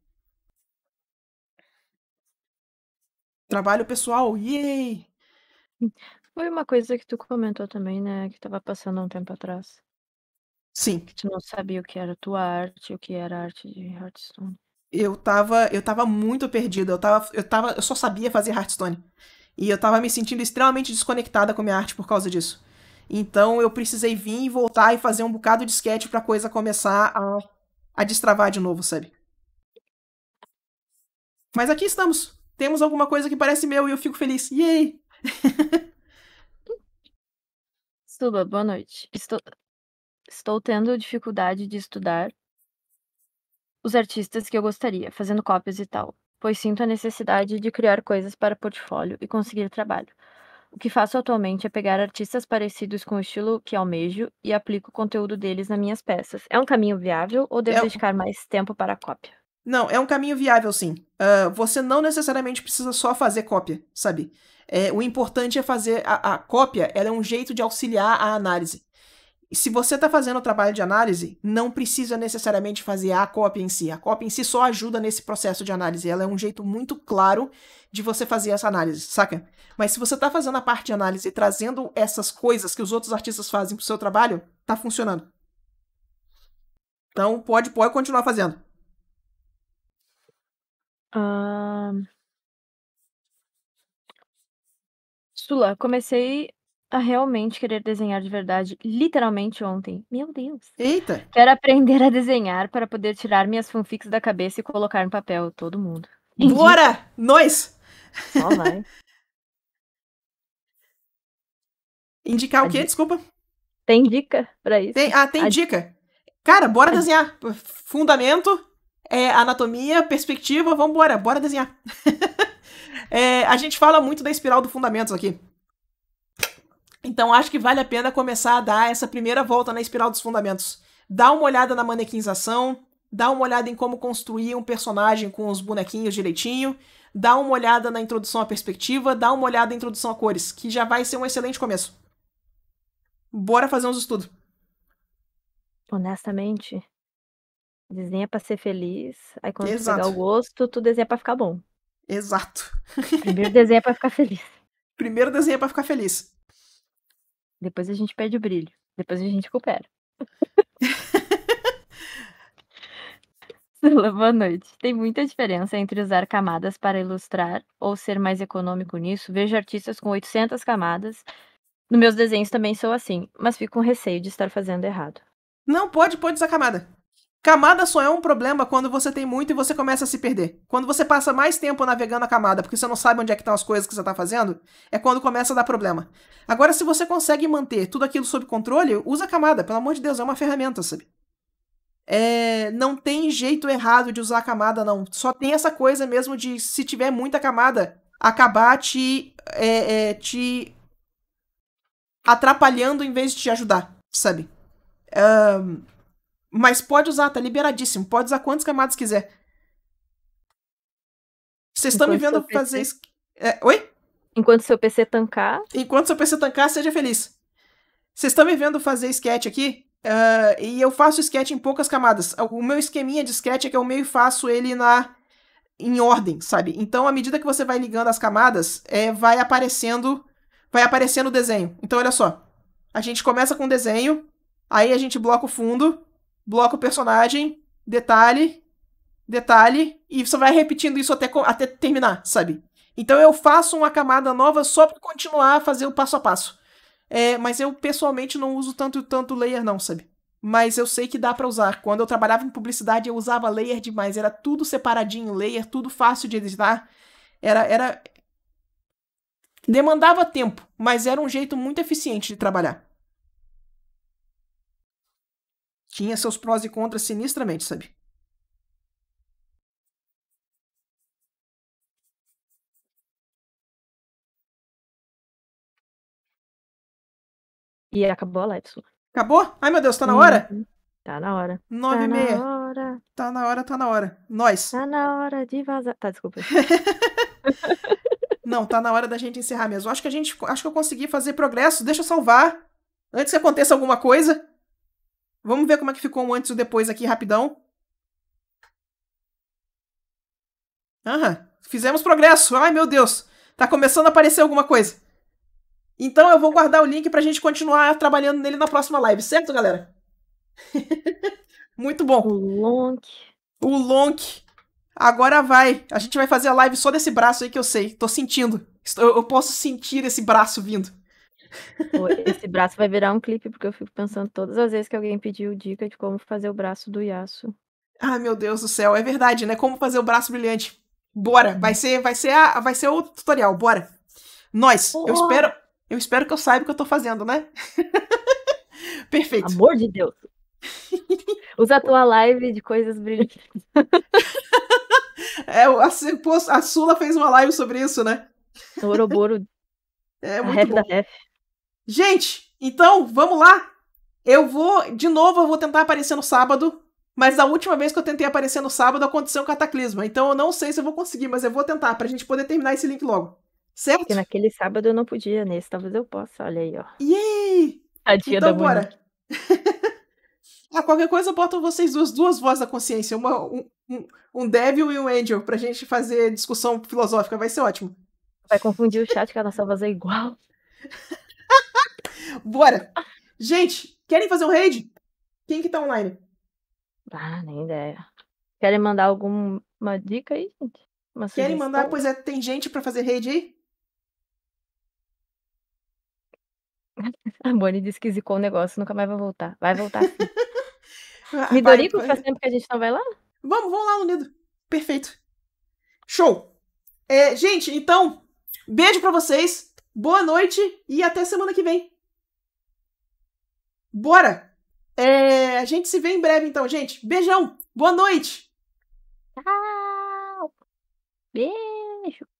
Trabalho pessoal, yay! Foi uma coisa que tu comentou também, né? Que tava passando há um tempo atrás. Sim. Que tu não sabia o que era tua arte, o que era a arte de Hearthstone. Eu tava, eu tava muito perdida. Eu tava, eu tava, eu só sabia fazer Hearthstone. E eu tava me sentindo extremamente desconectada com minha arte por causa disso. Então eu precisei vir e voltar e fazer um bocado de sketch pra coisa começar a, a destravar de novo, sabe? Mas aqui estamos. Temos alguma coisa que parece meu e eu fico feliz. Yay! (laughs) Tuba, boa noite. Estou, estou tendo dificuldade de estudar os artistas que eu gostaria, fazendo cópias e tal, pois sinto a necessidade de criar coisas para portfólio e conseguir trabalho. O que faço atualmente é pegar artistas parecidos com o estilo que almejo e aplico o conteúdo deles nas minhas peças. É um caminho viável ou é devo é... dedicar mais tempo para a cópia? Não, é um caminho viável, sim. Uh, você não necessariamente precisa só fazer cópia, sabe? É, o importante é fazer a, a cópia, ela é um jeito de auxiliar a análise. se você está fazendo o trabalho de análise, não precisa necessariamente fazer a cópia em si. A cópia em si só ajuda nesse processo de análise. Ela é um jeito muito claro de você fazer essa análise, saca? Mas se você está fazendo a parte de análise e trazendo essas coisas que os outros artistas fazem para o seu trabalho, tá funcionando. Então pode, pode continuar fazendo. Um... Sula, comecei a realmente querer desenhar de verdade, literalmente ontem. Meu Deus. Eita! Quero aprender a desenhar para poder tirar minhas fanfics da cabeça e colocar no papel todo mundo. Entendi. Bora! Nós! Só vai. (laughs) Indicar a o quê? Dica. Desculpa. Tem dica pra isso? Tem, ah, tem a dica. dica. Cara, bora a desenhar. Dica. Fundamento, é, anatomia, perspectiva, vambora, bora desenhar. (laughs) É, a gente fala muito da espiral do fundamentos aqui. Então acho que vale a pena começar a dar essa primeira volta na espiral dos fundamentos. Dá uma olhada na manequinização, dá uma olhada em como construir um personagem com os bonequinhos direitinho, dá uma olhada na introdução à perspectiva, dá uma olhada na introdução a cores, que já vai ser um excelente começo. Bora fazer uns estudos. Honestamente, desenha para ser feliz, aí quando Exato. tu pegar o gosto, tu desenha para ficar bom. Exato. Primeiro desenha é pra ficar feliz. (laughs) Primeiro desenha é pra ficar feliz. Depois a gente perde o brilho. Depois a gente recupera. Sula, (laughs) boa noite. Tem muita diferença entre usar camadas para ilustrar ou ser mais econômico nisso. Vejo artistas com 800 camadas. Nos meus desenhos também sou assim, mas fico com receio de estar fazendo errado. Não, pode, pode usar camada. Camada só é um problema quando você tem muito e você começa a se perder. Quando você passa mais tempo navegando a camada, porque você não sabe onde é que estão as coisas que você está fazendo, é quando começa a dar problema. Agora, se você consegue manter tudo aquilo sob controle, usa a camada. Pelo amor de Deus, é uma ferramenta, sabe? É, não tem jeito errado de usar a camada, não. Só tem essa coisa mesmo de, se tiver muita camada, acabar te, é, é, te atrapalhando em vez de te ajudar, sabe? Um, mas pode usar, tá liberadíssimo. Pode usar quantas camadas quiser. Vocês estão me vendo fazer isso. É, oi? Enquanto seu PC tancar. Enquanto seu PC tancar, seja feliz. Vocês estão me vendo fazer sketch aqui? Uh, e eu faço sketch em poucas camadas. O meu esqueminha de sketch é que eu meio faço ele na em ordem, sabe? Então, à medida que você vai ligando as camadas, é, vai aparecendo vai aparecendo o desenho. Então, olha só. A gente começa com o desenho, aí a gente bloca o fundo, bloco personagem, detalhe, detalhe, e você vai repetindo isso até, até terminar, sabe? Então eu faço uma camada nova só para continuar a fazer o passo a passo. É, mas eu pessoalmente não uso tanto tanto layer não, sabe? Mas eu sei que dá para usar. Quando eu trabalhava em publicidade eu usava layer demais, era tudo separadinho, layer, tudo fácil de editar. Era era demandava tempo, mas era um jeito muito eficiente de trabalhar. tinha seus prós e contras sinistramente, sabe? E acabou a live, Acabou? Ai, meu Deus, tá na hora? Uhum. Tá na hora. Nove tá e meia. Tá na hora. Tá na hora, tá na hora. Nós. Tá na hora de vazar. Tá, desculpa. (laughs) Não, tá na hora da gente encerrar mesmo. Acho que a gente, acho que eu consegui fazer progresso. Deixa eu salvar antes que aconteça alguma coisa. Vamos ver como é que ficou um antes e depois aqui, rapidão. Aham, fizemos progresso. Ai, meu Deus. Tá começando a aparecer alguma coisa. Então eu vou guardar o link pra gente continuar trabalhando nele na próxima live, certo, galera? (laughs) Muito bom. O Lonk. O Lonk. Agora vai. A gente vai fazer a live só desse braço aí que eu sei. Tô sentindo. Eu, eu posso sentir esse braço vindo. Esse braço vai virar um clipe, porque eu fico pensando todas as vezes que alguém pediu dica de como fazer o braço do Yasuo. Ah, meu Deus do céu, é verdade, né? Como fazer o braço brilhante. Bora, vai ser, vai ser, a, vai ser o tutorial, bora. Nós, eu espero, eu espero que eu saiba o que eu tô fazendo, né? (laughs) Perfeito. Amor de Deus. Usa a tua live de coisas brilhantes. (laughs) é, a, a Sula fez uma live sobre isso, né? O Ouroboro. É muito a bom. da ref. Gente, então, vamos lá. Eu vou, de novo, eu vou tentar aparecer no sábado, mas a última vez que eu tentei aparecer no sábado aconteceu um cataclisma. Então eu não sei se eu vou conseguir, mas eu vou tentar pra gente poder terminar esse link logo. Certo? Porque naquele sábado eu não podia, nesse talvez eu possa, olha aí, ó. Yay! A então, da bora. (laughs) ah, qualquer coisa eu boto vocês duas, duas vozes da consciência, uma, um, um, um Devil e um Angel, pra gente fazer discussão filosófica, vai ser ótimo. Vai confundir o chat que a nossa voz é igual. (laughs) (laughs) Bora! Gente, querem fazer um raid? Quem que tá online? Ah, nem ideia. Querem mandar alguma dica aí, gente? Uma querem mandar? Pois é, tem gente pra fazer raid aí? (laughs) A Bonnie disse que zicou o negócio, nunca mais vai voltar. Vai voltar. Midorico, (laughs) vai, vai. faz tempo que a gente não vai lá? Vamos, vamos lá, Unido. Perfeito. Show! É, gente, então, beijo pra vocês. Boa noite e até semana que vem. Bora! É, a gente se vê em breve, então, gente. Beijão! Boa noite! Tchau! Beijo!